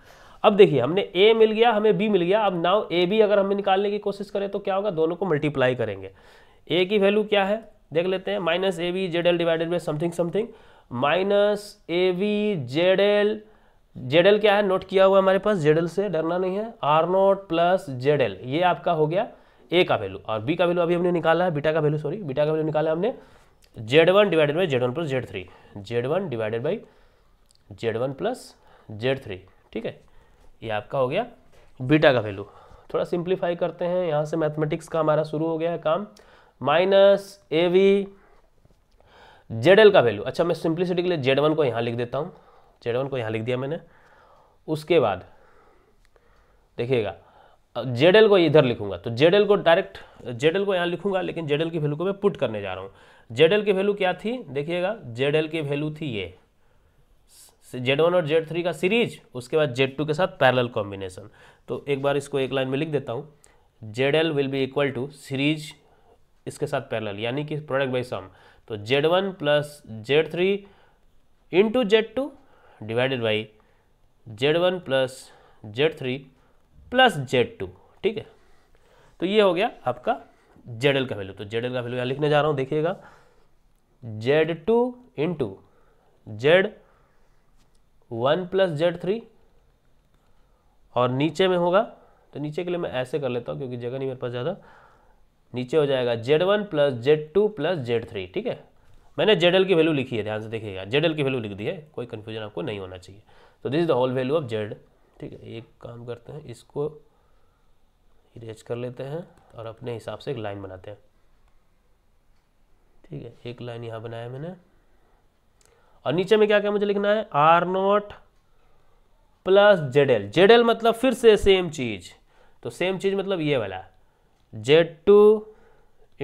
अब देखिए हमने ए मिल गया हमें बी मिल गया अब नाव ए बी अगर हमें निकालने की कोशिश करें तो क्या होगा दोनों को मल्टीप्लाई करेंगे ए की वैल्यू क्या है देख लेते हैं minus A B Z L divided by something something minus A B Z L Z L क्या है नोट किया हुआ हमारे पास जेडल से डरना नहीं है आर नोट प्लस जेडल ये आपका हो गया ए का वैल्यू और बी का वैल्यू अभी हमने निकाला है बीटा का वैल्यू सॉरी बीटा का वैल्यू निकाला हमने Z one divided by Z one plus Z three Z one divided by Z one plus Z three ठीक है ये आपका हो गया बीटा का वैल्यू थोड़ा सिंप्लीफाई करते हैं यहाँ से मैथमेटिक्स का हमारा शुरू हो गया है काम minus A V Z L का वैल्यू अच्छा मैं सिंप्लिसिटी के लिए जेड वन को यहाँ लिख देता हूँ जेड को यहाँ लिख दिया मैंने उसके बाद देखिएगा जेड को इधर लिखूंगा तो जेड को डायरेक्ट जेड को यहाँ लिखूंगा लेकिन जेड की वैल्यू को मैं पुट करने जा रहा हूँ जेड की वैल्यू क्या थी देखिएगा जेड की वैल्यू थी ये जेड वन और जेड थ्री का सीरीज उसके बाद जेड टू के साथ पैरल कॉम्बिनेशन तो एक बार इसको एक लाइन में लिख देता हूँ Z L will be equal to series इसके साथ पैरल यानी कि प्रोडक्ट बाई सम तो Z one plus Z three into Z two divided by Z one plus Z three plus Z two ठीक है तो ये हो गया आपका जेड एल का वैल्यू तो जेड एल का वैल्यू यहाँ लिखने जा रहा हूँ देखिएगा Z two into Z one plus Z three और नीचे में होगा तो नीचे के लिए मैं ऐसे कर लेता हूँ क्योंकि जगह नहीं मेरे पास ज़्यादा नीचे हो जाएगा Z one plus Z two plus Z three ठीक है मैंने जेड की वैल्यू लिखी है ध्यान से देखिएगा जेड की वैल्यू लिख दी है कोई कन्फ्यूजन आपको नहीं होना चाहिए तो this is the whole value of Z ठीक है एक काम करते हैं इसको इरेज कर लेते हैं और अपने हिसाब से एक लाइन बनाते हैं ठीक है एक लाइन यहाँ बनाया मैंने और नीचे में क्या क्या मुझे लिखना है R nought plus Z L Z L मतलब फिर से सेम चीज़ तो सेम चीज़ मतलब ये वाला Z two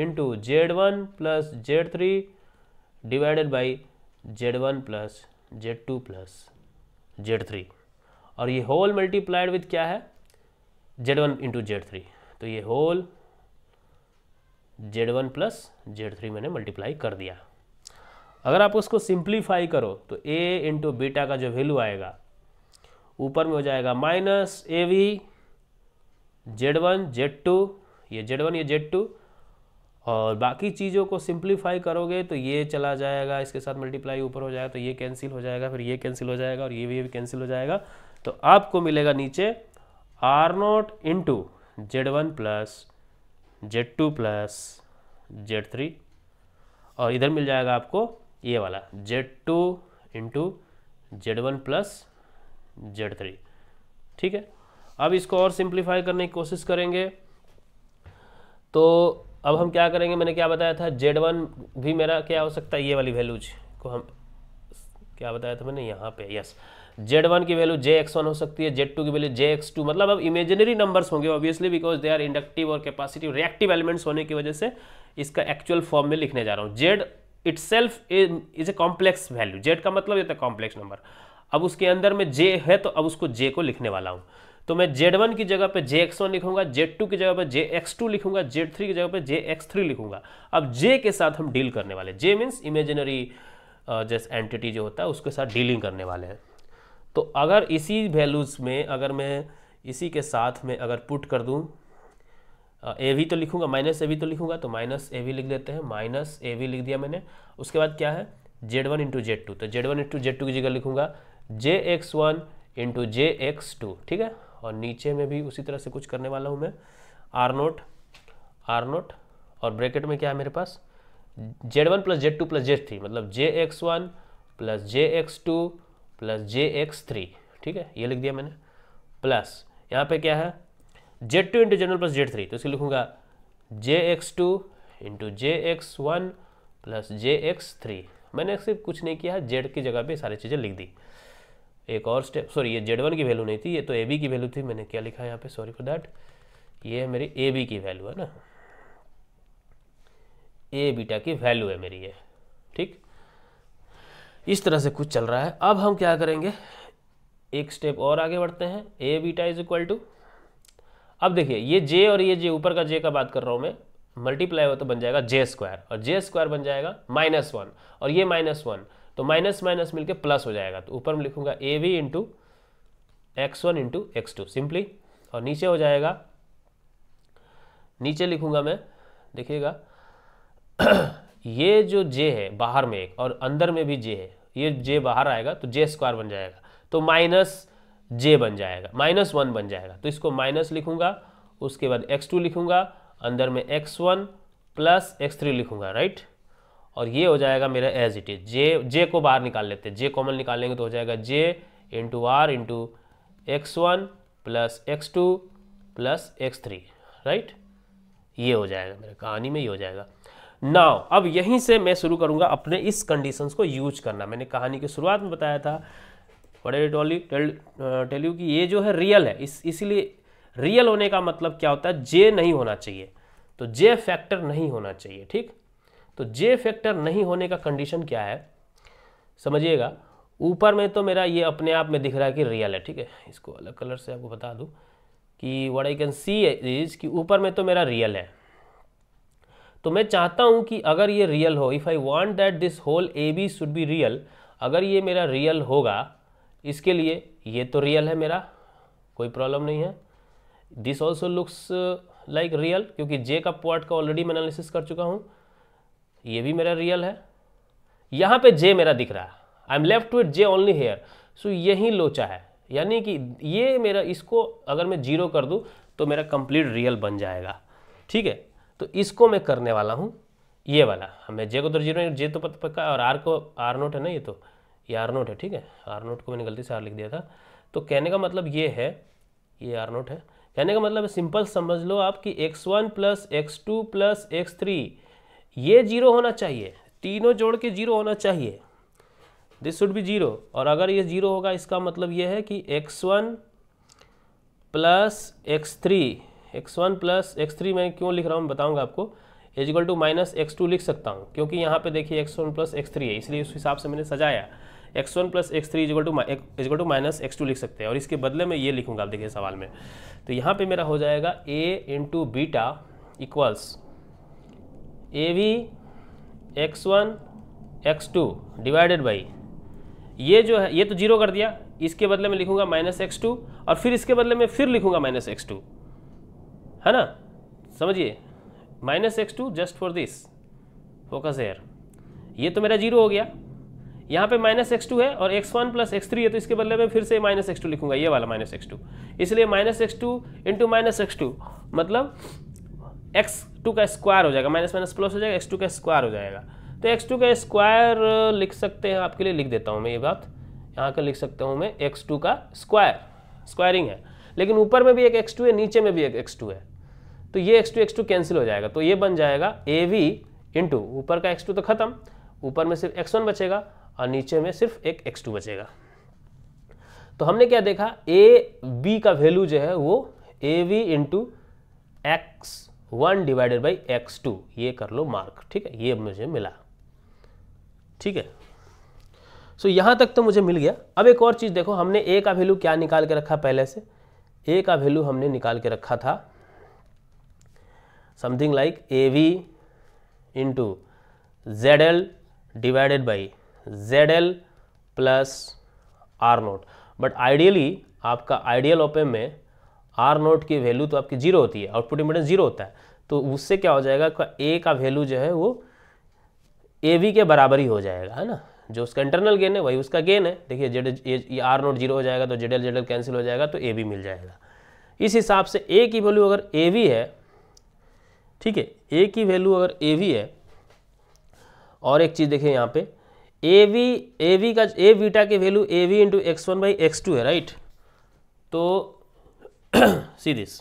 into Z one plus Z three divided by Z one plus Z two plus Z three और ये होल मल्टीप्लाइड विथ क्या है Z one into Z three तो ये whole Z one plus Z three मैंने multiply कर दिया अगर आप उसको सिंप्लीफाई करो तो ए इंटू बीटा का जो वैल्यू आएगा ऊपर में हो जाएगा minus A V Z one Z two ये जेड वन ये जेड टू और बाकी चीज़ों को सिंप्लीफाई करोगे तो ये चला जाएगा इसके साथ मल्टीप्लाई ऊपर हो जाएगा तो ये कैंसिल हो जाएगा फिर ये कैंसिल हो जाएगा और ये भी ये भी कैंसिल हो जाएगा तो आपको मिलेगा नीचे R nought into Z one plus Z two plus Z three और इधर मिल जाएगा आपको ये वाला Z two into Z one plus Z three ठीक है अब इसको और सिंप्लीफाई करने की कोशिश करेंगे तो अब हम क्या करेंगे मैंने क्या बताया था जेड वन भी मेरा क्या हो सकता है ये वाली वैल्यूज को हम क्या बताया था मैंने यहाँ पे यस जेड वन की वैल्यू जे एक्स वन हो सकती है जेड टू की वैल्यू जे एक्स टू मतलब अब इमेजिनरी नंबर्स होंगे obviously because they are inductive और कैपेसिटिव रिएक्टिव एलिमेंट्स होने की वजह से इसका एक्चुअल फॉर्म में लिखने जा रहा हूँ Z itself is a complex value Z का मतलब ये था कॉम्प्लेक्स नंबर अब उसके अंदर में जे है तो अब उसको जे को लिखने वाला हूँ तो मैं जेड वन की जगह पे वन लिखूंगा जेड टू की जगह पे टू लिखूंगा जेड थ्री की जगह पे थ्री लिखूंगा अब जे के साथ हम डील करने वाले जे मीन्स इमेजिनरी जैस एंटिटी जो होता है उसके साथ डीलिंग करने वाले हैं तो अगर इसी वैल्यूज़ में अगर मैं इसी के साथ में अगर पुट कर दूँ ए भी तो लिखूंगा माइनस ए भी तो लिखूंगा तो माइनस ए भी लिख देते हैं माइनस ए भी लिख दिया मैंने उसके बाद क्या है Z one into Z two तो Z one into Z two की जगह लिखूंगा J X one into J X two ठीक है और नीचे में भी उसी तरह से कुछ करने वाला हूँ मैं आर नोट आर नोट और ब्रैकेट में क्या है मेरे पास Z one plus Z two plus Z three मतलब J X one plus J X two plus J X three ठीक है ये लिख दिया मैंने प्लस यहाँ पे क्या है Z two into Z one plus Z three तो इसे लिखूँगा J X two into J X one plus J X three मैंने सिर्फ कुछ नहीं किया है जेड की जगह पे सारी चीज़ें लिख दी एक और स्टेप सॉरी ये जेड वन की वैल्यू नहीं थी ये तो ए बी की वैल्यू थी मैंने क्या लिखा यहाँ पे सॉरी फॉर दैट ये है मेरी ए बी की वैल्यू है ना ए बीटा की वैल्यू है मेरी ये ठीक इस तरह से कुछ चल रहा है अब हम क्या करेंगे एक स्टेप और आगे बढ़ते हैं A beta is equal to अब देखिए ये जे और ये जे ऊपर का जे का बात कर रहा हूँ मैं मल्टीप्लाई हो तो बन जाएगा जे स्क्वायर और जे स्क्वायर बन जाएगा माइनस वन और ये माइनस वन तो माइनस माइनस मिलके प्लस हो जाएगा तो ऊपर में लिखूंगा A V into X one into X two simply और नीचे हो जाएगा नीचे लिखूंगा मैं देखिएगा ये जो जे है बाहर में एक और अंदर में भी जे है ये जे बाहर आएगा तो जे स्क्वायर बन जाएगा तो माइनस जे बन जाएगा माइनस वन बन जाएगा तो इसको माइनस लिखूंगा उसके बाद एक्स टू लिखूंगा अंदर में X one plus X three लिखूंगा राइट और ये हो जाएगा मेरा as it is J J को बाहर निकाल लेते हैं जे कॉमन निकालेंगे तो हो जाएगा J into R into X one plus X two plus X three right ये हो जाएगा मेरे कहानी में ये हो जाएगा नाउ अब यहीं से मैं शुरू करूंगा अपने इस कंडीशंस को यूज करना मैंने कहानी की शुरुआत में बताया था बड़े टोली टेल्यू कि ये जो है रियल है इस इसीलिए रियल होने का मतलब क्या होता है जे नहीं होना चाहिए तो जे फैक्टर नहीं होना चाहिए ठीक तो जे फैक्टर नहीं होने का कंडीशन क्या है समझिएगा ऊपर में तो मेरा ये अपने आप में दिख रहा है कि रियल है ठीक है इसको अलग कलर से आपको बता दूँ कि what I can see is कि ऊपर में तो मेरा रियल है तो मैं चाहता हूँ कि अगर ये रियल हो if I want that this whole A B should be real अगर ये मेरा रियल होगा इसके लिए ये तो रियल है मेरा कोई प्रॉब्लम नहीं है this also looks like real क्योंकि जे का पॉट का ऑलरेडी मैं एनालिसिस कर चुका हूँ ये भी मेरा रियल है यहाँ पे जे मेरा दिख रहा है I am left with J only here so यही लोचा है यानी कि ये मेरा इसको अगर मैं जीरो कर दूँ तो मेरा कंप्लीट रियल बन जाएगा ठीक है तो इसको मैं करने वाला हूँ ये वाला हमें जे को तो जीरो जे तो पता पक्का और आर को आर नोट है ना ये तो ये आर नोट है ठीक है आर नोट को मैंने गलती से आर लिख दिया था तो कहने का मतलब ये है ये आर नोट है कहने का मतलब सिंपल समझ लो आप कि X one plus X two plus X three ये जीरो होना चाहिए तीनों जोड़ के जीरो होना चाहिए दिस शुड बी जीरो और अगर ये जीरो होगा इसका मतलब ये है कि X one plus X three X one plus X three मैं क्यों लिख रहा हूँ बताऊँगा आपको is equal to minus X two लिख सकता हूँ क्योंकि यहाँ पे देखिए X one plus X three है इसलिए उस हिसाब से मैंने सजाया X one plus X three is equal to is equal to minus X two लिख सकते हैं और इसके बदले में ये लिखूंगा आप देखिए सवाल में तो यहाँ पर मेरा हो जाएगा A into beta equals A V X one X two divided by ये जो है ये तो जीरो कर दिया इसके बदले में लिखूंगा माइनस एक्स टू और फिर इसके बदले में फिर लिखूंगा माइनस एक्स टू है ना समझिए minus X two just for this focus here ये तो मेरा जीरो हो गया यहाँ पे माइनस एक्स टू है और X one plus X three है तो इसके बदले में फिर से माइनस एक्स टू लिखूंगा ये वाला माइनस एक्स टू इसलिए minus X two into minus X two मतलब एक्स टू का स्क्वायर हो जाएगा माइनस माइनस प्लस हो जाएगा एक्स टू का स्क्वायर हो जाएगा तो एक्स टू का स्क्वायर लिख सकते हैं आपके लिए लिख देता हूँ मैं ये बात यहाँ का लिख सकता हूँ मैं एक्स टू का स्क्वायर स्क्वायरिंग है लेकिन ऊपर में भी एक एक्स टू है नीचे में भी एक एक्स टू है तो ये X two X two cancel हो जाएगा तो ये बन जाएगा ए वी इंटू ऊपर का एक्स टू तो खत्म ऊपर में सिर्फ एक्स वन बचेगा और नीचे में सिर्फ एक एक्स टू बचेगा तो हमने क्या देखा ए बी का वैल्यू जो है वो A V into X one divided by X two ये कर लो मार्क ठीक है ये मुझे मिला ठीक है सो so, यहाँ तक तो मुझे मिल गया अब एक और चीज़ देखो हमने ए का वैल्यू क्या निकाल के रखा पहले से ए का वैल्यू हमने निकाल के रखा था something like A V into Z L divided by Z L plus R naught but ideally आपका आइडियल ओपे में आर नोट की वैल्यू तो आपकी जीरो होती है आउटपुट इम्पीडेंस जीरो होता है तो उससे क्या हो जाएगा ए का वैल्यू जो है वो ए वी के बराबर ही हो जाएगा है ना जो उसका इंटरनल गेन है वही उसका गेन है देखिए जेड ये आर नोट जीरो हो जाएगा तो Z L Z L cancel हो जाएगा तो ए वी मिल जाएगा इस हिसाब से ए की वैल्यू अगर ए वी है ठीक है ए की वैल्यू अगर ए वी है और एक चीज़ देखिए यहाँ पे ए वी ए वी का ए वीटा की value A V into X one by X two है राइट तो see this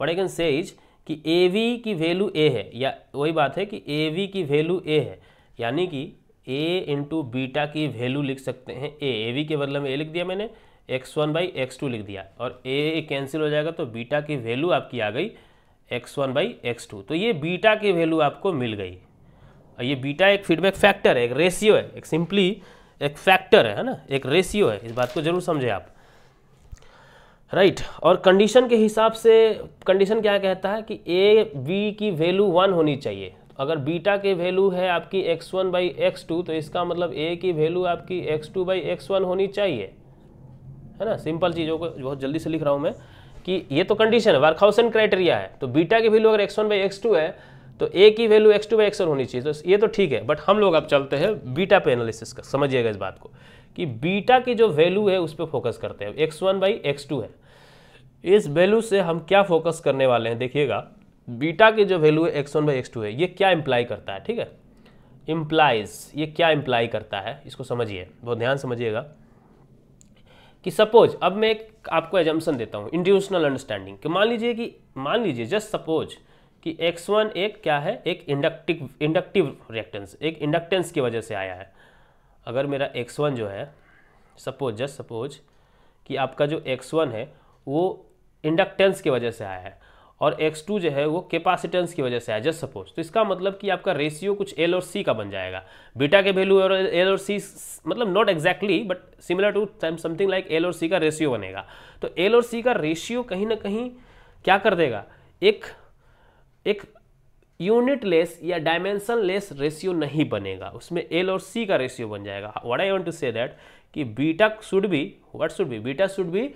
what I can say is कि ए वी की वैल्यू ए है या वही बात है कि ए वी की वैल्यू ए है यानी कि ए इंटू बीटा की वैल्यू लिख सकते हैं ए ए वी के बदले में ए लिख दिया मैंने X one by X two लिख दिया और ए कैंसिल हो जाएगा तो बीटा की वैल्यू आपकी आ गई X one by X two तो ये बीटा की वैल्यू आपको मिल गई और ये बीटा एक फीडबैक फैक्टर है एक रेशियो है एक सिंपली एक फैक्टर है ना एक रेशियो है इस बात को जरूर समझे आप राइट right. और कंडीशन के हिसाब से कंडीशन क्या कहता है कि ए बी की वैल्यू वन होनी चाहिए अगर बीटा की वैल्यू है आपकी X one by X two तो इसका मतलब ए की वैल्यू आपकी X two by X one होनी चाहिए है ना सिंपल चीज़ों को बहुत जल्दी से लिख रहा हूँ मैं कि ये तो कंडीशन है वर्कहाउसन क्राइटेरिया है तो बीटा की वैल्यू अगर X one by X two है तो ए की value X two by X one होनी चाहिए तो ये तो ठीक है बट हम लोग अब चलते हैं बीटा पे एनालिसिस का समझिएगा इस बात को कि बीटा की जो वैल्यू है उस पर फोकस करते हैं X one by X two है इस वैल्यू से हम क्या फोकस करने वाले हैं देखिएगा बीटा की जो वैल्यू है X one by X two है ये क्या इम्प्लाई करता है ठीक है इम्प्लाइज ये क्या इम्प्लाई करता है इसको समझिए बहुत ध्यान समझिएगा कि सपोज अब मैं एक आपको एजम्पन देता हूँ इंड्यूशनल अंडरस्टैंडिंग कि मान लीजिए कि मान लीजिए जस्ट सपोज कि एक्स वन एक क्या है एक इंडक्टिव इंडक्टिव रिएक्टेंस एक इंडक्टेंस की वजह से आया है अगर मेरा एक्स वन जो है सपोज जस्ट सपोज कि आपका जो एक्स वन है वो इंडक्टेंस की वजह से आया है और एक्स टू जो है वो कैपेसिटेंस की वजह से है जस्ट सपोज तो इसका मतलब कि आपका रेशियो कुछ एल और सी का बन जाएगा बीटा के वैल्यू और एल और सी मतलब not exactly but similar to something like L और सी का रेशियो बनेगा तो एल और सी का रेशियो कहीं ना कहीं क्या कर देगा एक एक यूनिट लेस या डायमेंशन लेस रेशियो नहीं बनेगा उसमें एल और सी का रेशियो बन जाएगा what I want to say that कि beta should be what should be beta should be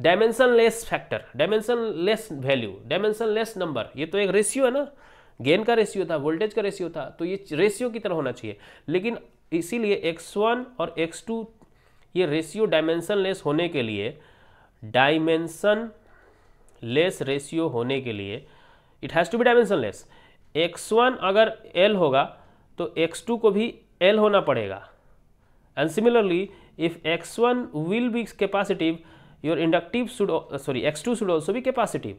dimensionless factor dimensionless value dimensionless number ये तो एक रेशियो है ना गेन का रेशियो था वोल्टेज का रेशियो था तो ये रेशियो की तरह होना चाहिए लेकिन इसीलिए एक्स वन और एक्स टू ये रेशियो डायमेंशन लेस होने के लिए डायमेंशन लेस रेशियो होने के लिए it has to be dimensionless x1 अगर l होगा तो x2 को भी l होना पड़ेगा and similarly if x1 one will be capacitive your inductive should sorry x2 two should also भी capacitive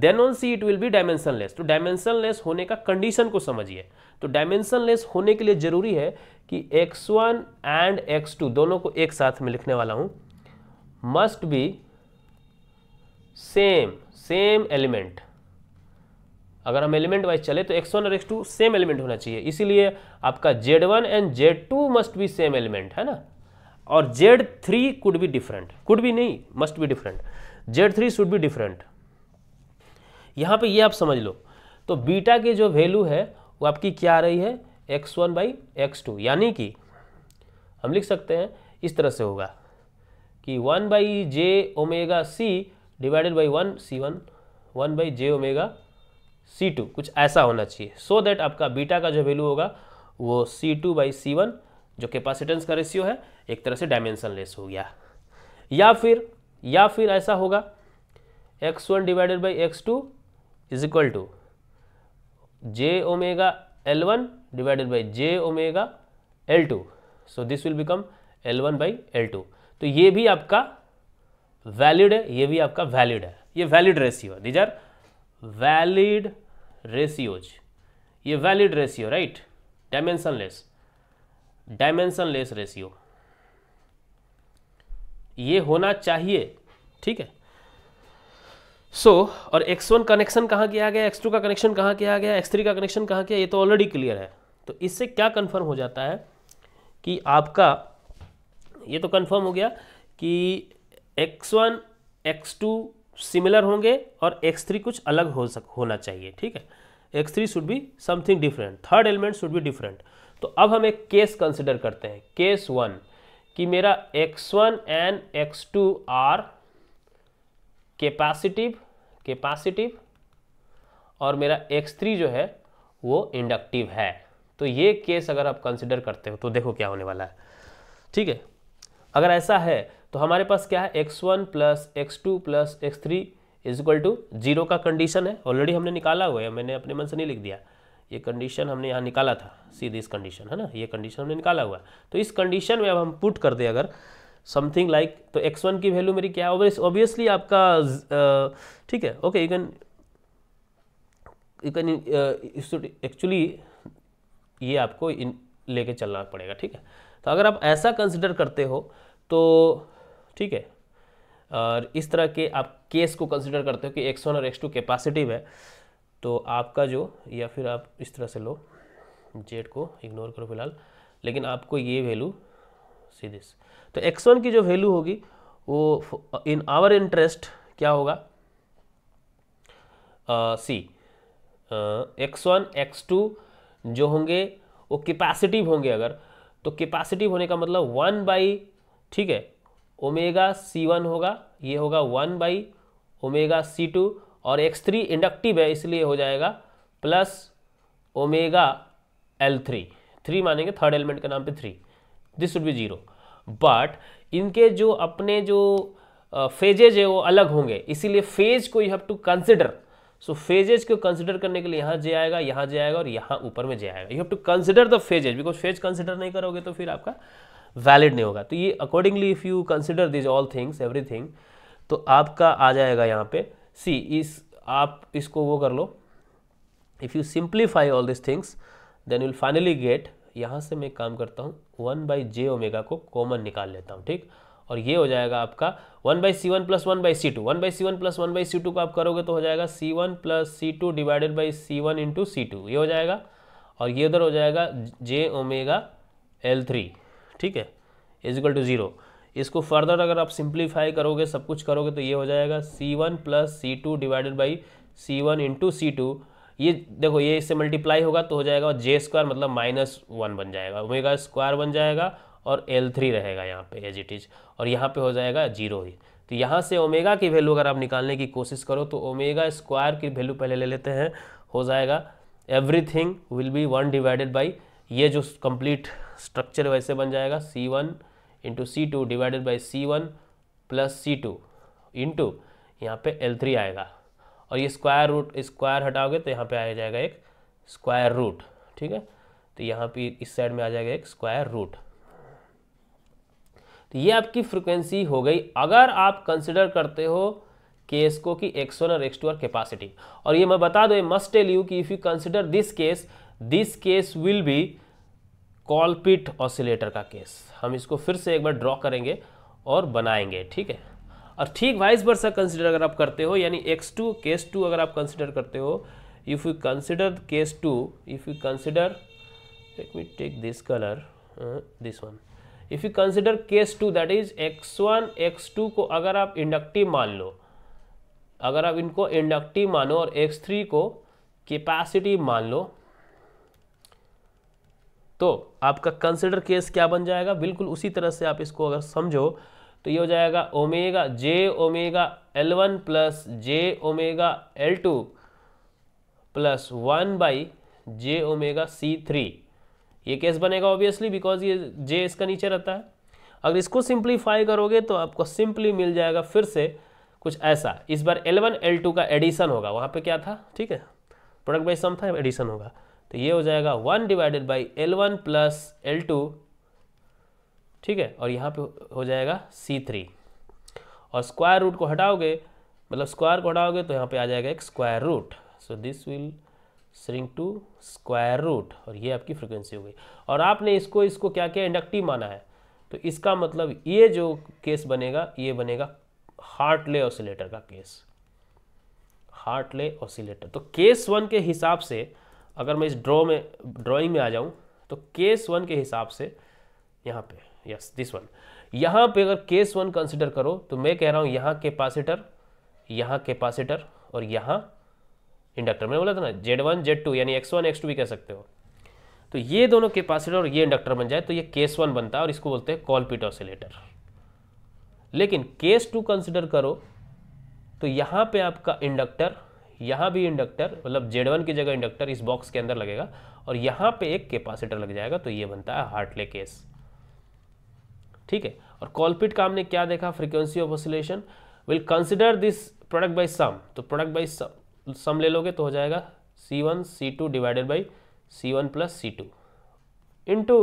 then on see it will भी dimensionless तो डायमेंशन लेस होने का कंडीशन को समझिए तो डायमेंशन लेस होने के लिए जरूरी है कि x1 वन एंड एक्स दोनों को एक साथ में लिखने वाला हूं must be same same element अगर हम एलिमेंट वाइज चले तो एक्स वन और एक्स टू सेम एलिमेंट होना चाहिए इसीलिए आपका Z one and Z two must be same element है ना और Z three could be different could भी नहीं must be different Z three should be different यहाँ पे ये आप समझ लो तो बीटा की जो वैल्यू है वो आपकी क्या आ रही है X one by X two यानी कि हम लिख सकते हैं इस तरह से होगा कि one by J omega C divided by one C one one by J omega C two कुछ ऐसा होना चाहिए सो so दैट आपका बीटा का जो वैल्यू होगा वो C two by C one जो कैपेसिटेंस का रेशियो है एक तरह से डायमेंशन लेस हो गया या फिर या फिर ऐसा होगा X one divided by X two is equal to J omega L one divided by J omega L two so this will become L one by L two तो ये भी आपका वैलिड है ये भी आपका वैलिड है ये valid ratio these are valid ratios ये valid ratio right dimensionless dimensionless ratio ये होना चाहिए ठीक है सो so, और x1 कनेक्शन कहाँ किया गया x2 का कनेक्शन कहाँ किया गया x3 का कनेक्शन कहाँ किया ये तो ऑलरेडी क्लियर है तो इससे क्या कंफर्म हो जाता है कि आपका ये तो कंफर्म हो गया कि x1 x2 सिमिलर होंगे और एक्स थ्री कुछ अलग हो सक होना चाहिए ठीक है X three should be something different third element should be different तो अब हम एक केस कंसिडर करते हैं केस वन कि मेरा X one and X two are capacitive capacitive और मेरा एक्स थ्री जो है वो इंडक्टिव है तो ये केस अगर आप कंसिडर करते हो तो देखो क्या होने वाला है ठीक है अगर ऐसा है तो हमारे पास क्या है X one plus X two plus X three is equal to zero का कंडीशन है ऑलरेडी हमने निकाला हुआ है मैंने अपने मन से नहीं लिख दिया ये कंडीशन हमने यहाँ निकाला था सी दिस कंडीशन है ना ये कंडीशन हमने निकाला हुआ है तो इस कंडीशन में अब हम पुट कर दें अगर समथिंग लाइक like, तो एक्स वन की वैल्यू मेरी क्या है ऑब्वियसली आपका ठीक है okay you can you can actually ये आपको लेके चलना पड़ेगा ठीक है तो अगर आप ऐसा कंसिडर करते हो तो ठीक है और इस तरह के आप केस को कंसिडर करते हो कि एक्स वन और एक्स टू कैपेसिटिव है तो आपका जो या फिर आप इस तरह से लो जेड को इग्नोर करो फिलहाल लेकिन आपको ये वैल्यू सी दिस तो एक्स वन की जो वैल्यू होगी वो इन आवर इंटरेस्ट क्या होगा see X one X two जो होंगे वो कैपेसिटिव होंगे अगर तो कैपेसिटिव होने का मतलब वन बाई ठीक है ओमेगा सी वन होगा ये होगा one by omega C two और एक्स थ्री इंडक्टिव है इसलिए हो जाएगा plus omega L three three मानेंगे थर्ड एलिमेंट के नाम पे three this would be zero but इनके जो अपने जो फेजेज है वो अलग होंगे इसीलिए फेज को you have to consider so phases को कंसिडर करने के लिए यहाँ जे आएगा यहाँ जे आएगा और यहाँ ऊपर में जे आएगा you have to consider the phases because phase consider नहीं करोगे तो फिर आपका वैलिड नहीं होगा तो ये accordingly if you consider these all things everything तो आपका आ जाएगा यहाँ पे सी इस आप इसको वो कर लो if you simplify all this things then you'll finally get यहाँ से मैं काम करता हूँ वन बाई जे ओमेगा को कॉमन निकाल लेता हूँ ठीक और ये हो जाएगा आपका one by C one plus one by C two one by C one plus one by C two को आप करोगे तो हो जाएगा C one plus C two divided by C one into C two ये हो जाएगा और ये उधर हो जाएगा जे ओमेगा एल थ्री ठीक है इजिकल टू ज़ीरो इसको फर्दर अगर आप सिंप्लीफाई करोगे सब कुछ करोगे तो ये हो जाएगा C one plus C two divided by C one into C two ये देखो ये इससे मल्टीप्लाई होगा तो हो जाएगा जे स्क्वायर मतलब माइनस वन बन जाएगा ओमेगा स्क्वायर बन जाएगा और एल थ्री रहेगा यहाँ पे एज इट इज और यहाँ पे हो जाएगा जीरो ही तो यहाँ से ओमेगा की वैल्यू अगर आप निकालने की कोशिश करो तो ओमेगा स्क्वायर की वैल्यू पहले ले लेते हैं हो जाएगा thing will be one divided by ये जो कंप्लीट स्ट्रक्चर वैसे बन जाएगा C one into C two divided by C one plus C two into यहाँ पे एल थ्री आएगा और ये स्क्वायर रूट स्क्वायर हटाओगे तो यहाँ पे आ जाएगा एक स्क्वायर रूट ठीक है तो यहाँ पे इस साइड में आ जाएगा एक स्क्वायर रूट तो ये आपकी फ्रिक्वेंसी हो गई अगर आप कंसिडर करते हो केस को कि एक्स वन और एक्स टू और कैपेसिटी और ये मैं बता दो मस्ट टेल यू कि if you consider this case this case will be Colpitts oscillator का केस हम इसको फिर से एक बार ड्रॉ करेंगे और बनाएंगे ठीक है और ठीक वाइस वर्सा कंसिडर अगर आप करते हो यानी एक्स टू केस टू अगर आप कंसिडर करते हो if you consider case two if you consider me take this colour this one if you consider case two that is X one X two को अगर आप इंडक्टिव मान लो अगर आप इनको इंडक्टिव मानो और एक्स थ्री को कैपेसिटी मान लो तो आपका कंसिडर केस क्या बन जाएगा बिल्कुल उसी तरह से आप इसको अगर समझो तो ये हो जाएगा omega J omega L one plus J omega L two plus one by J omega C three ये केस बनेगा ऑब्वियसली बिकॉज ये जे इसका नीचे रहता है अगर इसको सिंप्लीफाई करोगे तो आपको सिंपली मिल जाएगा फिर से कुछ ऐसा इस बार एल वन एल टू का एडिशन होगा वहाँ पे क्या था ठीक है प्रोडक्ट बाई सम था एडिशन होगा तो ये हो जाएगा one divided by L one plus L two ठीक है और यहाँ पे हो जाएगा सी थ्री और स्क्वायर रूट को हटाओगे मतलब स्क्वायर को हटाओगे तो यहाँ पे आ जाएगा एक square root so this will shrink to square root और ये आपकी फ्रिक्वेंसी हो गई और आपने इसको इसको क्या किया इंडक्टिव माना है तो इसका मतलब ये जो केस बनेगा ये बनेगा हार्टले ऑसिलेटर का केस हार्टले ऑसिलेटर तो केस वन के हिसाब से अगर मैं इस ड्रॉ में ड्राइंग में आ जाऊँ तो केस वन के हिसाब से यहाँ पे यस दिस वन यहाँ पे अगर केस वन कंसिडर करो तो मैं कह रहा हूँ यहाँ कैपेसिटर यहाँ कैपेसिटर और यहाँ इंडक्टर मैंने बोला था ना जेड वन जेड टू यानी एक्स वन एक्स टू भी कह सकते हो तो ये दोनों कैपेसिटर और ये इंडक्टर बन जाए तो ये केस वन बनता है और इसको बोलते हैं कॉलपिट ऑसिलेटर लेकिन केस टू कंसिडर करो तो यहाँ पे आपका इंडक्टर यहाँ भी इंडक्टर मतलब जेड वन की जगह इंडक्टर इस बॉक्स के अंदर लगेगा और यहाँ पे एक कैपेसिटर लग जाएगा तो ये बनता है हार्टले केस ठीक है और कॉलपिट का हमने क्या देखा frequency of oscillation will consider this product by sum तो प्रोडक्ट बाई सम ले लोगे तो हो जाएगा C one C two divided by C one plus C two into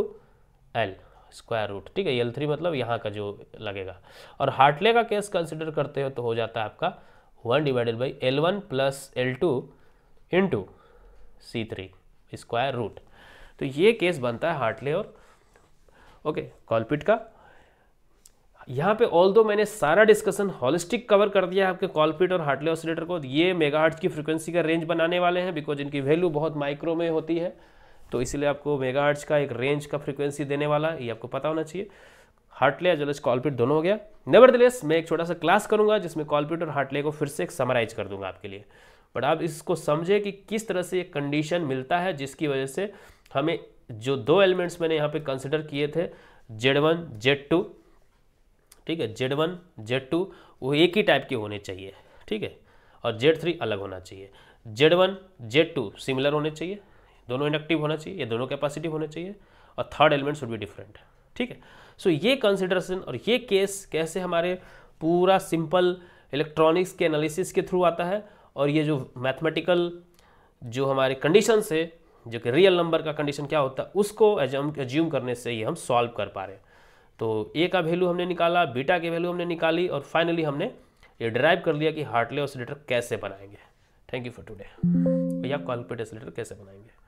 L square root ठीक है एल थ्री मतलब यहाँ का जो लगेगा और हार्टले का केस कंसिडर करते हो तो हो जाता है आपका one divided by L one plus L two into C three square root तो ये केस बनता है हार्टले और ओके कॉलपिट का यहाँ पे ऑल दो मैंने सारा डिस्कशन हॉलिस्टिक कवर कर दिया है आपके कॉलपिट और हार्टले ऑसिलेटर को ये मेगाहर्ट्ज की फ्रीक्वेंसी का रेंज बनाने वाले हैं बिकॉज इनकी वैल्यू बहुत माइक्रो में होती है तो इसलिए आपको मेगाहर्ट्ज का एक रेंज का फ्रीक्वेंसी देने वाला ये आपको पता होना चाहिए Hartley as well as Colpitts दोनों हो गया नेवरदिलेस मैं एक छोटा सा क्लास करूंगा जिसमें कॉलपिट और हार्टले को फिर से एक समराइज कर दूंगा आपके लिए बट आप इसको समझे कि किस तरह से एक कंडीशन मिलता है जिसकी वजह से हमें जो दो एलिमेंट्स मैंने यहाँ पे कंसिडर किए थे जेड वन जेड टू ठीक है जेड वन जेड टू वो एक ही टाइप के होने चाहिए ठीक है और जेड थ्री अलग होना चाहिए Z one Z two similar होने चाहिए दोनों इंडक्टिव होना चाहिए या दोनों कैपेसिटिव होने चाहिए और थर्ड एलिमेंट्स वुड भी डिफरेंट ठीक है सो ये कंसिडरेशन और ये केस कैसे हमारे पूरा सिंपल इलेक्ट्रॉनिक्स के एनालिसिस के थ्रू आता है और ये जो मैथमेटिकल जो हमारे कंडीशन से जो कि रियल नंबर का कंडीशन क्या होता है उसको एज्यूम करने से ये हम सॉल्व कर पा रहे हैं तो ए का वैल्यू हमने निकाला बीटा की वैल्यू हमने निकाली और फाइनली हमने ये ड्राइव कर लिया कि हार्टले ऑसिलेटर कैसे बनाएंगे थैंक यू फॉर टुडे भैया कैलकुलेट ऑसिलेटर कैसे बनाएंगे